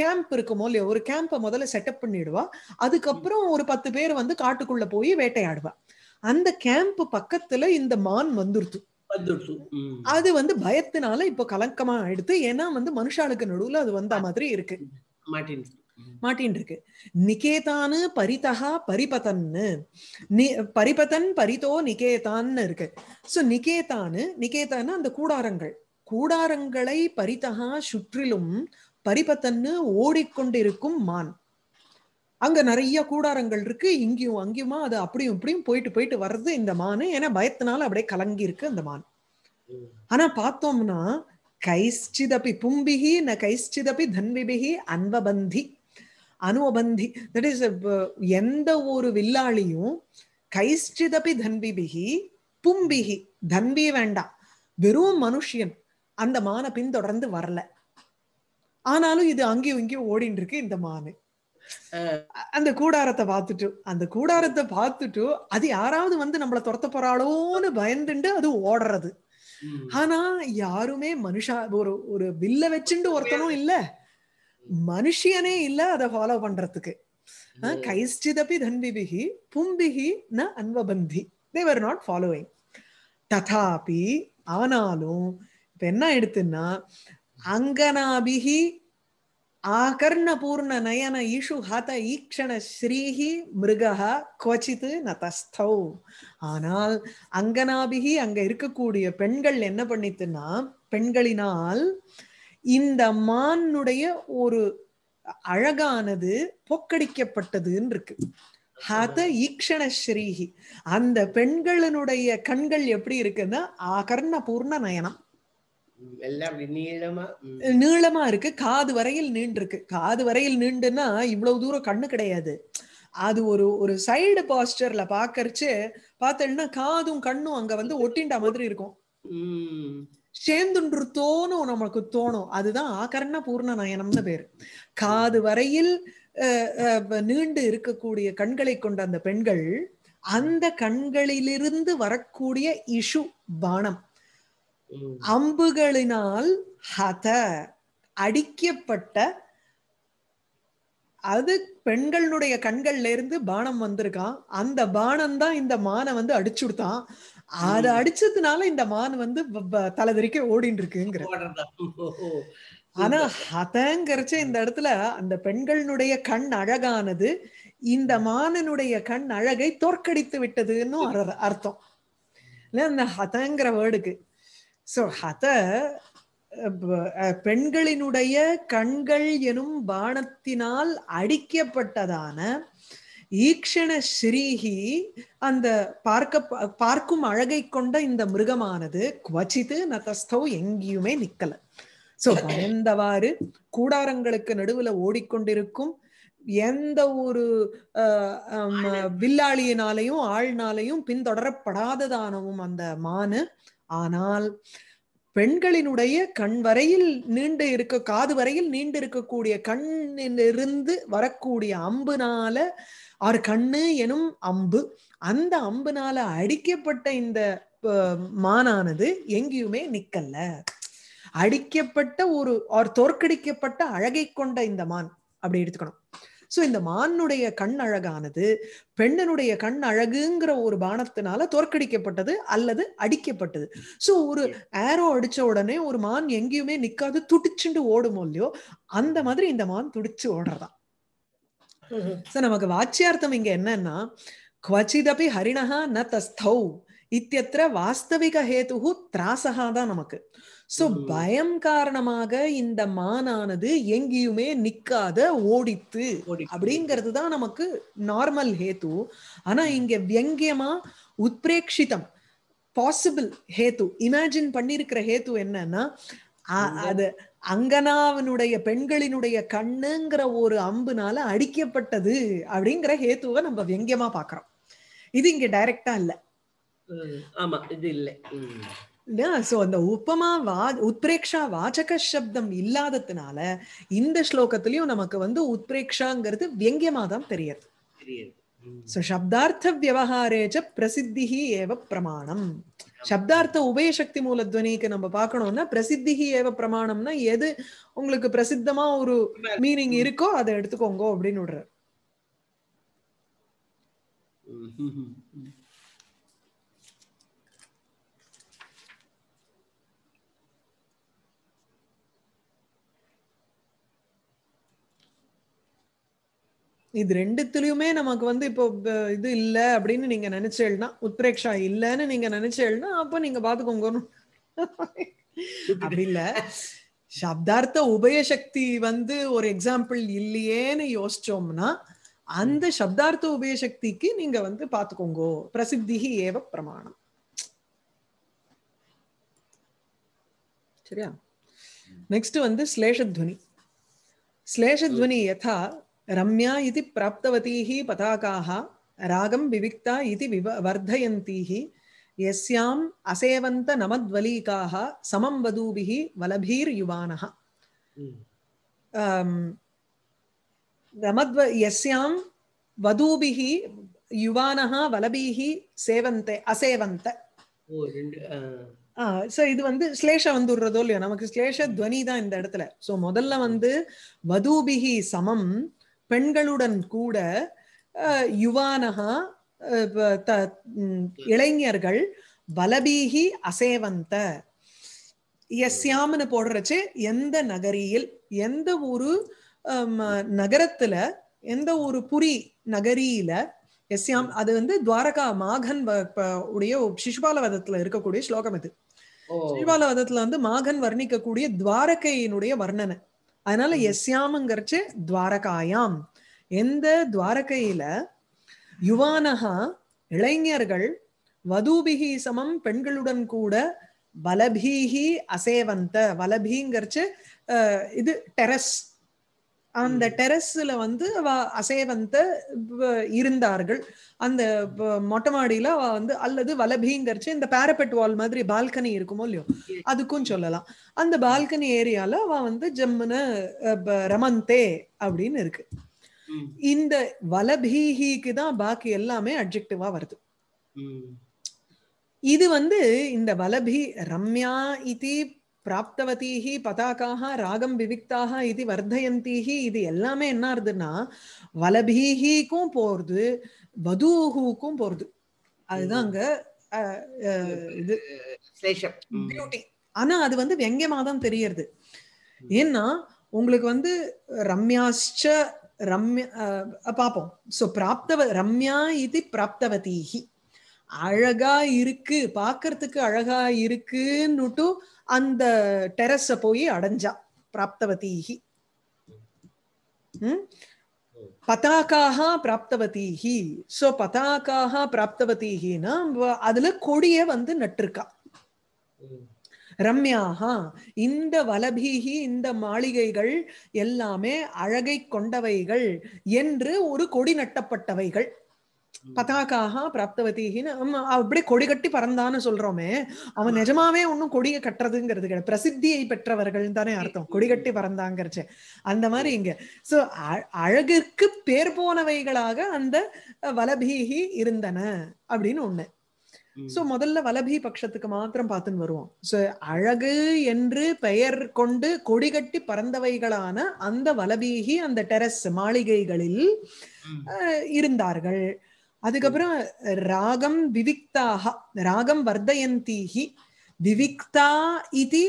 [SPEAKER 1] கேம்ப் இருக்குமோ இல்லையா ஒரு கேம்பை முதல்ல செட்டப் பண்ணிடுவா அதுக்கப்புறம் ஒரு பத்து பேர் வந்து காட்டுக்குள்ள போய் வேட்டையாடுவா அந்த கேம்ப் பக்கத்துல இந்த மான் வந்துருது அது வந்து பயத்தினால இப்ப கலக்கமா எடுத்து ஏன்னா வந்து மனுஷாளுக்கு நடுவுல அது வந்த மாதிரி இருக்கு மாட்டின் இருக்கு நிகேதானு பரிதகா பரிபதன்னு பரிபதன் பரிதோ நிகேதான்னு இருக்கு சோ நிகேதானு நிகேதான்னு அந்த கூடாரங்கள் கூடாரங்களை பரிதகா சுற்றிலும் பரிபத்தன்னு ஓடிக்கொண்டிருக்கும் மான் அங்க நிறைய கூடாரங்கள் இருக்கு இங்கேயும் அங்கேயுமா அது அப்படியும் இப்படியும் போயிட்டு போயிட்டு வர்றது இந்த மான் ஏன்னா பயத்தினால அப்படியே கலங்கி இருக்கு அந்த மான் ஆனா பார்த்தோம்னா கைஸ்டிதபி பும்பிகி ந கைஸ்டிதபி தன்விபிகி அன்பபந்தி அனுபந்தி தட் இஸ் எந்த ஒரு வில்லாளியும் கைஸ்டிதபி தன்விபிகி பும்பிகி தன்வி வேண்டாம் வெறும் மனுஷியன் அந்த மானை பின்தொடர்ந்து வரல ஆனாலும் இது அங்கேயும் இங்கேயும் ஓடின்னு இருக்கு இந்த மானு அந்த கூடாரத்தை பார்த்துட்டு அந்த கூடாரத்தை பார்த்துட்டு அது யாராவது வந்து நம்மள துரத்த போறாளோன்னு பயந்துண்டு அது ஓடுறது ஆனா யாருமே மனுஷா ஒரு ஒரு வில்ல வச்சுண்டு ஒருத்தனும் இல்ல மனுஷியனே இல்ல அதை ஃபாலோ பண்றதுக்கு கைஸ்டிதபி தன்பிபிகி பும்பிகி ந அன்பபந்தி தேவர் நாட் ஃபாலோவிங் ததாபி ஆனாலும் இப்ப என்ன எடுத்துன்னா அங்கனாபிகி ஆகர்ண பூர்ண நயன ஈஷு ஹத ஈக்ஷண ஸ்ரீஹி மிருகா கொச்சித்து நதஸ்தௌ ஆனால் அங்கனாபிகி அங்க இருக்கக்கூடிய பெண்கள் என்ன பண்ணித்துன்னா பெண்களினால் இந்த மானுடைய ஒரு அழகானது பொக்கடிக்கப்பட்டதுன்னு இருக்கு ஹத ஈக்ஷண ஸ்ரீஹி அந்த பெண்களினுடைய கண்கள் எப்படி இருக்குன்னா ஆகர்ண பூர்ண நயனம் நீளமா இருக்கு காது வரையில் நீண்டிருக்கு காது வரையில் நீண்டுன்னா இவ்வளவு தூரம் கண்ணு கிடையாது அது ஒரு ஒரு சைடு பாஸ்டர்ல பாக்கறச்சு பாத்தேன்னா காதும் கண்ணும் அங்க வந்து ஒட்டிண்டா மாதிரி இருக்கும் சேந்துன்று தோணும் நமக்கு தோணும் அதுதான் ஆகர்ண பூர்ண நயனம்னு பேரு காது வரையில் நீண்டு இருக்கக்கூடிய கண்களை கொண்ட அந்த பெண்கள் அந்த கண்களிலிருந்து வரக்கூடிய இஷு பானம் அம்புகளினால் ஹத அடிக்கப்பட்ட அது பெண்களுடைய கண்கள்ல இருந்து பானம் வந்திருக்கான் அந்த பானம் தான் இந்த மானை வந்து அடிச்சுடுத்தான் அது அடிச்சதுனால இந்த மான் வந்து தலைதறிக்க ஓடின்னு இருக்குங்கிற ஆனா ஹதங்கிறச்ச இந்த இடத்துல அந்த பெண்களுடைய கண் அழகானது இந்த மானனுடைய கண் அழகை தோற்கடித்து விட்டதுன்னு அர்த்தம் அந்த ஹதங்கிற வேர்டுக்கு சோ அத பெண்களினுடைய கண்கள் எனும் பானத்தினால் அடிக்கப்பட்டதான ஈக்ஷண ஸ்ரீஹி அந்த பார்க்க பார்க்கும் அழகை கொண்ட இந்த மிருகமானது குவச்சிது நதஸ்தோ எங்கேயுமே நிக்கல சோ பயந்தவாறு கூடாரங்களுக்கு நடுவுல ஓடிக்கொண்டிருக்கும் எந்த ஒரு வில்லாளியினாலையும் ஆள்னாலையும் பின்தொடரப்படாததானவும் அந்த மானு ஆனால் பெண்களினுடைய கண் வரையில் நீண்டு இருக்க காது வரையில் நீண்டு இருக்கக்கூடிய கண்ணிலிருந்து வரக்கூடிய அம்புனால ஆறு கண்ணு எனும் அம்பு அந்த அம்புனால அடிக்கப்பட்ட இந்த மானானது எங்கேயுமே நிக்கல்ல அடிக்கப்பட்ட ஒரு ஆர் தோற்கடிக்கப்பட்ட அழகை கொண்ட இந்த மான் அப்படி எடுத்துக்கணும் ஸோ இந்த மானுடைய கண் அழகானது பெண்ணனுடைய கண் அழகுங்கிற ஒரு பானத்தினால தோற்கடிக்கப்பட்டது அல்லது அடிக்கப்பட்டது ஸோ ஒரு ஏரோ அடிச்ச உடனே ஒரு மான் எங்கேயுமே நிக்காது துடிச்சுண்டு ஓடுமோ இல்லையோ அந்த மாதிரி இந்த மான் துடிச்சு ஓடுறதான் ஸோ mm-hmm. நமக்கு வாச்சியார்த்தம் இங்க என்னன்னா குவச்சிதபி ஹரிணஹா ந தஸ்தௌ இத்தியத்திர வாஸ்தவிக ஹேத்து திராசகா தான் நமக்கு சோ பயம் காரணமாக இந்த மானானது எங்கேயுமே நிக்காத ஓடித்து அப்படிங்கிறது தான் நமக்கு நார்மல் ஹேத்து ஆனா இங்க வியங்கியமா உத்பிரேக்ஷிதம் பாசிபிள் ஹேத்து இமேஜின் பண்ணிருக்கிற ஹேத்து என்னன்னா அது அங்கனாவனுடைய பெண்களினுடைய கண்ணுங்கிற ஒரு அம்புனால அடிக்கப்பட்டது அப்படிங்கிற ஹேத்துவை நம்ம வியங்கியமா பாக்குறோம் இது இங்க டைரக்டா இல்ல
[SPEAKER 2] ஆமா இது இல்லை
[SPEAKER 1] சோ அந்த உப்பமா வா உத்பிரேக்ஷா வாச்சக சப்தம் இல்லாததுனால இந்த ஸ்லோகத்திலயும் நமக்கு வந்து உத்பிரேக்ஷாங்கிறது வியங்கியமா தான் தெரியுது சோ சப்தார்த்த விவகாரேச்ச பிரசித்திஹி ஏவ பிரமாணம் சப்தார்த்த உபயசக்தி மூல துவனிக்கு நம்ம பார்க்கணும்னா பிரசித்திஹி ஏவ பிரமாணம்னா எது உங்களுக்கு பிரசித்தமா ஒரு மீனிங் இருக்கோ அதை எடுத்துக்கோங்க அப்படின்னு விடுற இது ரெண்டுத்துலயுமே நமக்கு வந்து இப்போ இது இல்ல அப்படின்னு நீங்க நினைச்சேன்னா உத்ரேக்ஷா இல்லன்னு நீங்க நினைச்சேன்னா அப்ப நீங்க பாத்துக்கோங்க அப்படி இல்ல சப்தார்த்த உபயசக்தி வந்து ஒரு எக்ஸாம்பிள் இல்லையேன்னு யோசிச்சோம்னா அந்த சப்தார்த்த உபயசக்திக்கு நீங்க வந்து பாத்துக்கோங்க பிரசித்திகி ஏவ பிரமாணம் சரியா நெக்ஸ்ட் வந்து ஸ்லேஷத்வனி ஸ்லேஷத்வனி யதா ரம்யா இது பிராப்தவதீः பதாகாः ராகம் விவிக்தா இது விவ வர்தயந்தீஹி எஸ்யாம் அசேவந்த நமத்வலீகாக சமம் வதூபிஹி வலபீர் யுவானஹா ரமத்வ எஸ்யாம் வதூபிஹி யுவானஹா வலபீஹி சேவந்த அசேவந்த சோ இது வந்து ஸ்லேஷம் வந்துடுறதோ இல்லையோ நமக்கு ஸ்லேஷ துவனி தான் இந்த இடத்துல சோ முதல்ல வந்து வதூபிஹி சமம் பெண்களுடன் கூட யுவானகா இளைஞர்கள் பலபீகி அசேவந்த எஸ்யாம்னு போடுறச்சு எந்த நகரியில் எந்த ஒரு நகரத்துல எந்த ஒரு புரி நகரியில எஸ்யாம் அது வந்து துவாரகா மாகன் உடைய சிசுபால வதத்துல இருக்கக்கூடிய ஸ்லோகம் இது சிசுபால வதத்துல வந்து மாகன் வர்ணிக்கக்கூடிய துவாரகையினுடைய வர்ணனை அதனால எஸ்யாமங்கிறச்சு துவாரகாயாம் எந்த துவாரகையில யுவானகா இளைஞர்கள் வதூபிகி சமம் பெண்களுடன் கூட வலபீகி அசேவந்த வலபீங்கிறச்சு இது டெரஸ் அந்த டெரஸ்ல வந்து அவ அசைவந்த இருந்தார்கள் அந்த மொட்டை மாடியில அவ வந்து அல்லது வலபீங்கரிச்சு இந்த பேரபெட் வால் மாதிரி பால்கனி இருக்குமோ இல்லையோ அதுக்கும் சொல்லலாம் அந்த பால்கனி ஏரியால அவ வந்து ஜம்முன ரமந்தே அப்படின்னு இருக்கு இந்த வலபீஹிக்கு தான் பாக்கி எல்லாமே அப்ஜெக்டிவா வருது இது வந்து இந்த வலபி ரம்யா இதி பிராப்தவத்தீஹி பதாக்காக ராகம் விவிக்தாக இது வர்தயந்தீஹி இது எல்லாமே என்ன ஆகுதுன்னா வலபீஹிக்கும் போறது வதூஹூக்கும் போறது அதுதான் அங்க இது பியூட்டி ஆனா அது வந்து வெங்கியமா தான் தெரியறது ஏன்னா உங்களுக்கு வந்து ரம்யாச்ச ரம்யா பார்ப்போம் சோ பிராப்தவ ரம்யா இது பிராப்தவதீஹி அழகா இருக்கு பாக்குறதுக்கு அழகா இருக்குன்னுட்டு அந்த டெரஸ போய் அடைஞ்சா பிராப்தவதீகி பதாக்காக பிராப்தவதீகி சோ பதாக்காக பிராப்தவதீகின்னா அதுல கொடிய வந்து நட்டிருக்கா ரம்யாக இந்த வலபீகி இந்த மாளிகைகள் எல்லாமே அழகை கொண்டவைகள் என்று ஒரு கொடி நட்டப்பட்டவைகள் பதாக்காக பிராப்தவதீகின்னு அப்படியே கொடி கட்டி பறந்தான்னு சொல்றோமே அவன் நிஜமாவே ஒன்னும் கொடியை கட்டுறதுங்கிறது கிடையாது பிரசித்தியை பெற்றவர்கள் தானே அர்த்தம் கொடி கட்டி பறந்தாங்கிறச்சு அந்த மாதிரி இங்க சோ அழகிற்கு பேர் போனவைகளாக அந்த வலபீகி இருந்தன அப்படின்னு ஒண்ணு சோ முதல்ல வலபி பட்சத்துக்கு மாத்திரம் பார்த்துன்னு வருவோம் சோ அழகு என்று பெயர் கொண்டு கொடி கட்டி பறந்தவைகளான அந்த வலபீகி அந்த டெரஸ் மாளிகைகளில் இருந்தார்கள் அதுக்கப்புறம் ராகம் விவிக்தாக ராகம் வர்தயந்தீஹி விவிக்தா இது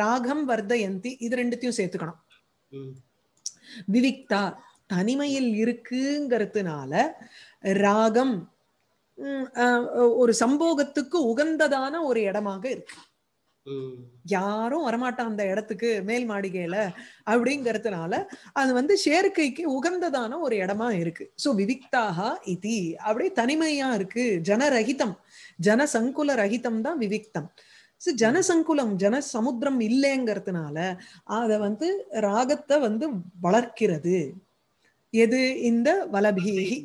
[SPEAKER 1] ராகம் வர்தயந்தி இது ரெண்டுத்தையும் சேர்த்துக்கணும் விவிக்தா தனிமையில் இருக்குங்கிறதுனால ராகம் ஒரு சம்போகத்துக்கு உகந்ததான ஒரு இடமாக இருக்கு யாரும் வரமாட்டான் அந்த இடத்துக்கு மேல் மாடிகையில அப்படிங்கறதுனால அது வந்து சேர்க்கைக்கு உகந்ததான ஒரு இடமா இருக்கு சோ விவிக்தாகா இதி அப்படியே தனிமையா இருக்கு ஜனரகிதம் ஜனசங்குல ரகிதம் தான் விவிக்தம் ஜனசங்குலம் ஜன சமுத்திரம் இல்லைங்கிறதுனால அத வந்து ராகத்தை வந்து வளர்க்கிறது எது இந்த வலபீகி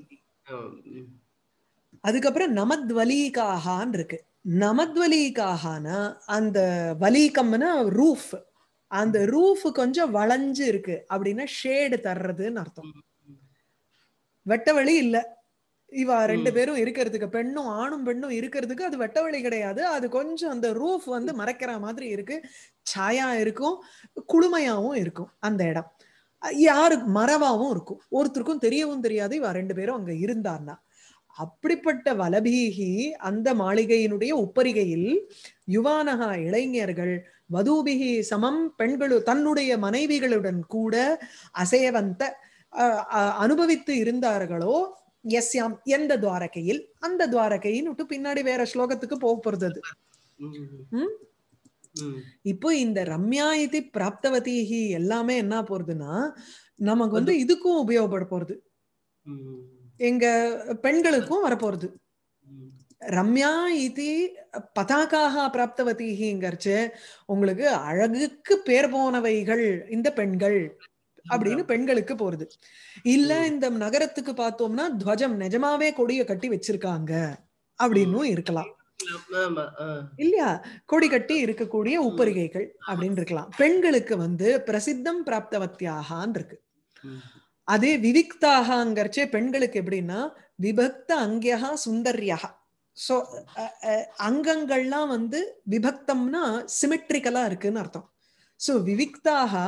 [SPEAKER 1] அதுக்கப்புறம் நமத்வலீகாகான் இருக்கு நமத்வலீகாகனா அந்த வலீகம்னா ரூஃப் அந்த ரூஃப் கொஞ்சம் வளைஞ்சு இருக்கு அப்படின்னா ஷேடு தர்றதுன்னு அர்த்தம் வெட்ட வழி இல்ல இவா ரெண்டு பேரும் இருக்கிறதுக்கு பெண்ணும் ஆணும் பெண்ணும் இருக்கிறதுக்கு அது வெட்ட வழி கிடையாது அது கொஞ்சம் அந்த ரூஃப் வந்து மறைக்கிற மாதிரி இருக்கு சாயா இருக்கும் குளுமையாவும் இருக்கும் அந்த இடம் யாருக்கு மறவாவும் இருக்கும் ஒருத்தருக்கும் தெரியவும் தெரியாது இவா ரெண்டு பேரும் அங்க இருந்தான்னா அப்படிப்பட்ட வலபீகி அந்த மாளிகையினுடைய உப்பரிகையில் யுவானகா இளைஞர்கள் வதூபிகி சமம் பெண்களு தன்னுடைய மனைவிகளுடன் கூட அசையவந்த அனுபவித்து இருந்தார்களோ எஸ்யாம் எந்த துவாரகையில் அந்த துவாரகையின் விட்டு பின்னாடி வேற ஸ்லோகத்துக்கு போக போறது இப்போ இந்த ரம்யா இது பிராப்தவதீகி எல்லாமே என்ன போறதுன்னா நமக்கு வந்து இதுக்கும் உபயோகப்பட போறது எங்க பெண்களுக்கும் வரப்போறது ரம்யா இது பதாகாக பிராப்தவதிங்கிறச்சு உங்களுக்கு அழகுக்கு பேர் போனவைகள் இந்த பெண்கள் அப்படின்னு பெண்களுக்கு போறது இல்ல இந்த நகரத்துக்கு பார்த்தோம்னா துவஜம் நிஜமாவே கொடிய கட்டி வச்சிருக்காங்க அப்படின்னும் இருக்கலாம் இல்லையா கொடி கட்டி இருக்கக்கூடிய உப்பரிகைகள் அப்படின்னு இருக்கலாம் பெண்களுக்கு வந்து பிரசித்தம் பிராப்தவத்தியாகான் இருக்கு அதே விவிக்தாகாங்கிறச்சே பெண்களுக்கு எப்படின்னா விபக்த அங்கியகா சுந்தர்யாக ஸோ அங்கங்கள்லாம் வந்து விபக்தம்னா சிமெட்ரிக்கலா இருக்குன்னு அர்த்தம் ஸோ விவிக்தாக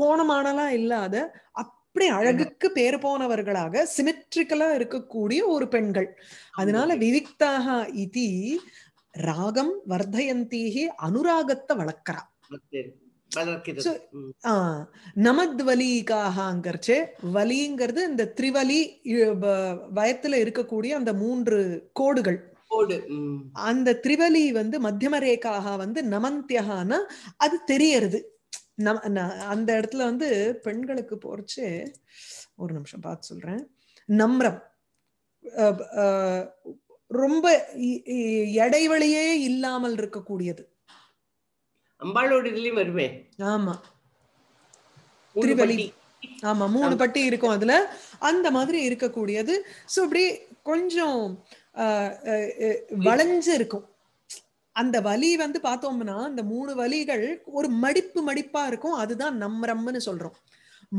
[SPEAKER 1] கோணமானலாம் இல்லாத அப்படி அழகுக்கு பேர் போனவர்களாக சிமெட்ரிக்கலா இருக்கக்கூடிய ஒரு பெண்கள் அதனால விவிக்தாக இதி ராகம் வர்தயந்தீகி அனுராகத்தை வளர்க்கறா நமத்வலீகாகங்கிறச்சு வலிங்கிறது இந்த திரிவலி வயத்துல இருக்கக்கூடிய அந்த மூன்று கோடுகள் அந்த திரிவலி வந்து மத்தியம ரேகாக வந்து நமந்தியகானா அது தெரியறது அந்த இடத்துல வந்து பெண்களுக்கு போறச்சு ஒரு நிமிஷம் பார்த்து சொல்றேன் நம்ரம் ரொம்ப இடைவெளியே இல்லாமல் இருக்கக்கூடியது
[SPEAKER 2] அம்பாளோட இதுலயும் வருமே ஆமா திருவலி
[SPEAKER 1] ஆமா மூணு பட்டி இருக்கும் அதுல அந்த மாதிரி இருக்கக்கூடியது சோ இப்படி கொஞ்சம் வளைஞ்சு இருக்கும் அந்த வலி வந்து பார்த்தோம்னா அந்த மூணு வலிகள் ஒரு மடிப்பு மடிப்பா இருக்கும் அதுதான் நம்ரம்னு சொல்றோம்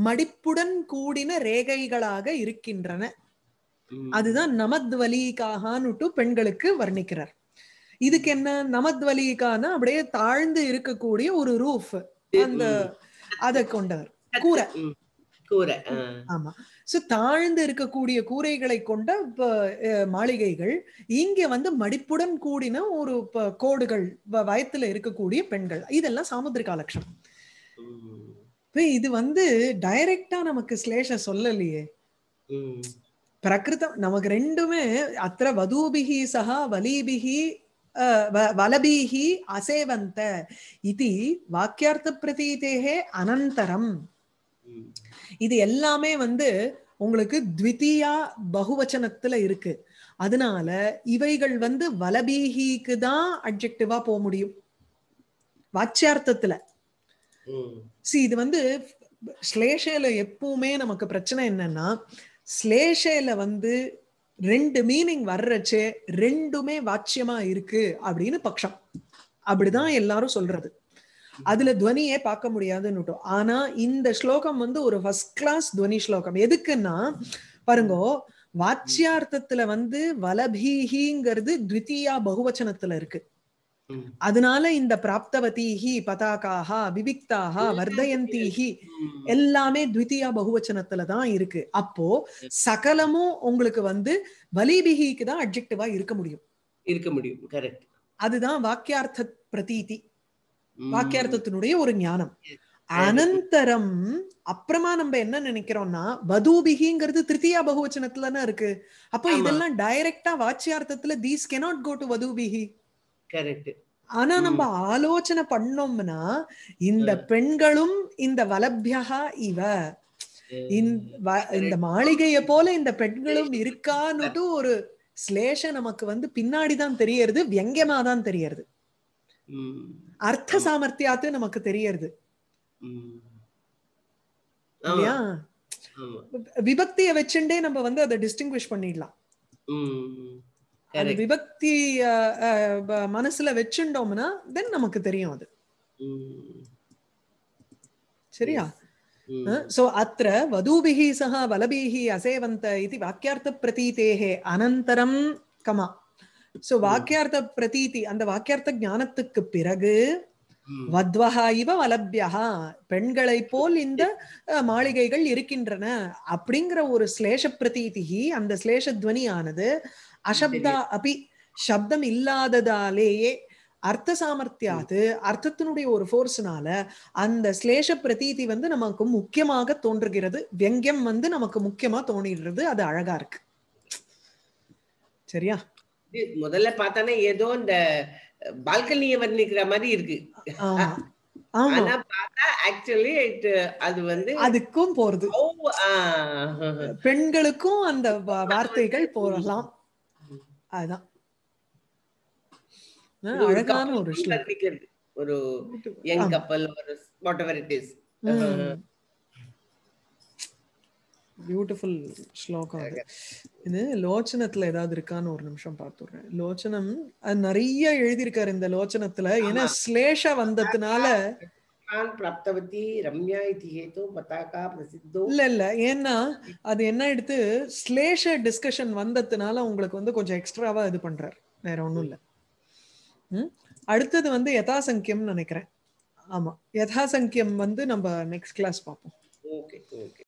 [SPEAKER 1] மடிப்புடன் கூடின ரேகைகளாக இருக்கின்றன அதுதான் நமத் வலிக்காகனுட்டு பெண்களுக்கு வர்ணிக்கிறார் இதுக்கு என்ன நமத்வலிக்கான அப்படியே தாழ்ந்து இருக்கக்கூடிய ஒரு ரூஃப் அந்த அதை கொண்டவர் கூரை கூரை ஆமா சோ தாழ்ந்து இருக்கக்கூடிய கூரைகளை கொண்ட மாளிகைகள் இங்க வந்து மடிப்புடன் கூடின ஒரு கோடுகள் வயத்துல இருக்கக்கூடிய பெண்கள் இதெல்லாம் சாமுத்திரிகா லட்சணம் இது வந்து டைரக்டா நமக்கு ஸ்லேஷ சொல்லலையே பிரகிருதம் நமக்கு ரெண்டுமே அத்த வதூபிகி சகா வலிபிகி அசேவந்த இது வாக்கியார்த்த பிரதீதேகே அனந்தரம் இது எல்லாமே வந்து உங்களுக்கு த்விதியா பகுவச்சனத்துல இருக்கு அதனால இவைகள் வந்து வலபீஹிக்கு தான் அப்ஜெக்டிவா போக முடியும் வாச்சியார்த்தத்துல சி இது வந்து ஸ்லேஷையில எப்பவுமே நமக்கு பிரச்சனை என்னன்னா ஸ்லேஷையில வந்து ரெண்டு மீனிங் வர்றச்சே ரெண்டுமே வாட்சியமா இருக்கு அப்படின்னு பக்ஷம் அப்படிதான் எல்லாரும் சொல்றது அதுல துவனியே பார்க்க முடியாதுன்னுட்டோம் ஆனா இந்த ஸ்லோகம் வந்து ஒரு ஃபர்ஸ்ட் கிளாஸ் துவனி ஸ்லோகம் எதுக்குன்னா பாருங்கோ வாட்சியார்த்தத்துல வந்து வலபீகிங்கிறது த்விதீயா பகுவச்சனத்துல இருக்கு அதனால இந்த பிராப்தவதீஹி பதாகாக விவிக்தாக வர்தயந்தீஹி எல்லாமே த்வித்தியா பகுவச்சனத்துல தான் இருக்கு அப்போ சகலமும் உங்களுக்கு வந்து வலிபிகிக்கு தான் அப்ஜெக்டிவா இருக்க முடியும் இருக்க முடியும் கரெக்ட் அதுதான் வாக்கியார்த்த பிரதீதி
[SPEAKER 2] வாக்கியார்த்தத்தினுடைய
[SPEAKER 1] ஒரு ஞானம் அனந்தரம் அப்புறமா நம்ம என்ன நினைக்கிறோம்னா வதுபிகிங்கிறது திருத்தியா பகுவச்சனத்துலதான் இருக்கு அப்போ இதெல்லாம் டைரக்டா வாச்சியார்த்தத்துல தீஸ் கெனாட் கோ டு வதுபிகி ஆனா நம்ம ஆலோசனை பண்ணோம்னா இந்த பெண்களும் இந்த வலபியா இவ இந்த மாளிகைய போல இந்த பெண்களும் இருக்கான்னுட்டு ஒரு ஸ்லேஷ நமக்கு வந்து பின்னாடிதான் தெரியறது வியங்கமா தான் தெரியறது அர்த்த சாமர்த்தியாத்து நமக்கு தெரியறது விபக்திய வச்சுட்டே நம்ம வந்து அதை டிஸ்டிங்விஷ் பண்ணிடலாம் அந்த விபக்தி மனசுல வச்சுட்டோம்னா தென் நமக்கு தெரியும் அது சரியா சோ அத்த வதூபிஹி சக வலபிஹி அசேவந்த இது வாக்கியார்த்த பிரதீதேகே அனந்தரம் கமா சோ வாக்கியார்த்த பிரதீதி அந்த வாக்கியார்த்த ஞானத்துக்கு பிறகு வத்வஹா இவ வலபியகா பெண்களை போல் இந்த மாளிகைகள் இருக்கின்றன அப்படிங்கிற ஒரு ஸ்லேஷ பிரதீதிகி அந்த ஸ்லேஷ துவனி ஆனது அசப்தா அபி சப்தம் இல்லாததாலேயே அர்த்த சாமர்த்தியாது அர்த்தத்தினுடைய ஒரு ஃபோர்ஸ்னால அந்த ஸ்லேஷ பிரதீதி வந்து நமக்கு முக்கியமாக தோன்றுகிறது வெங்கியம் வந்து நமக்கு முக்கியமா தோணிடுறது அது அழகா இருக்கு சரியா
[SPEAKER 2] முதல்ல பார்த்தானே ஏதோ இந்த பால்கனிய வர்ணிக்கிற மாதிரி இருக்கு ஆனா பார்த்தா ஆக்சுவலி அது
[SPEAKER 1] வந்து அதுக்கும் போறது பெண்களுக்கும் அந்த வார்த்தைகள் போறலாம் அதான் அழகான ஒரு
[SPEAKER 2] ஒரு யங் கப்பல் ஒரு whatever it is
[SPEAKER 1] beautiful ஸ்லோகம் அது இது லோச்சனத்துல ஏதாவது இருக்கான்னு ஒரு நிமிஷம் பார்த்துடுறேன் லோச்சனம் அது நிறைய எழுதியிருக்காரு இந்த லோச்சனத்துல ஏன்னா ஸ்லேஷா வந்ததுனால
[SPEAKER 2] பிராப்தவதி ரம்யா ஏதோ பதாகா பிரசித்தோ
[SPEAKER 1] இல்ல இல்ல ஏன்னா அது என்ன எடுத்து ஸ்லேஷ டிஸ்கஷன் வந்ததுனால உங்களுக்கு வந்து கொஞ்சம் எக்ஸ்ட்ராவா இது பண்றாரு வேற ஒண்ணும் இல்ல அடுத்தது வந்து யதாசங்கியம்னு நினைக்கிறேன் ஆமா யதாசங்கியம் வந்து நம்ம நெக்ஸ்ட் கிளாஸ் பார்ப்போம்
[SPEAKER 2] ஓகே ஓகே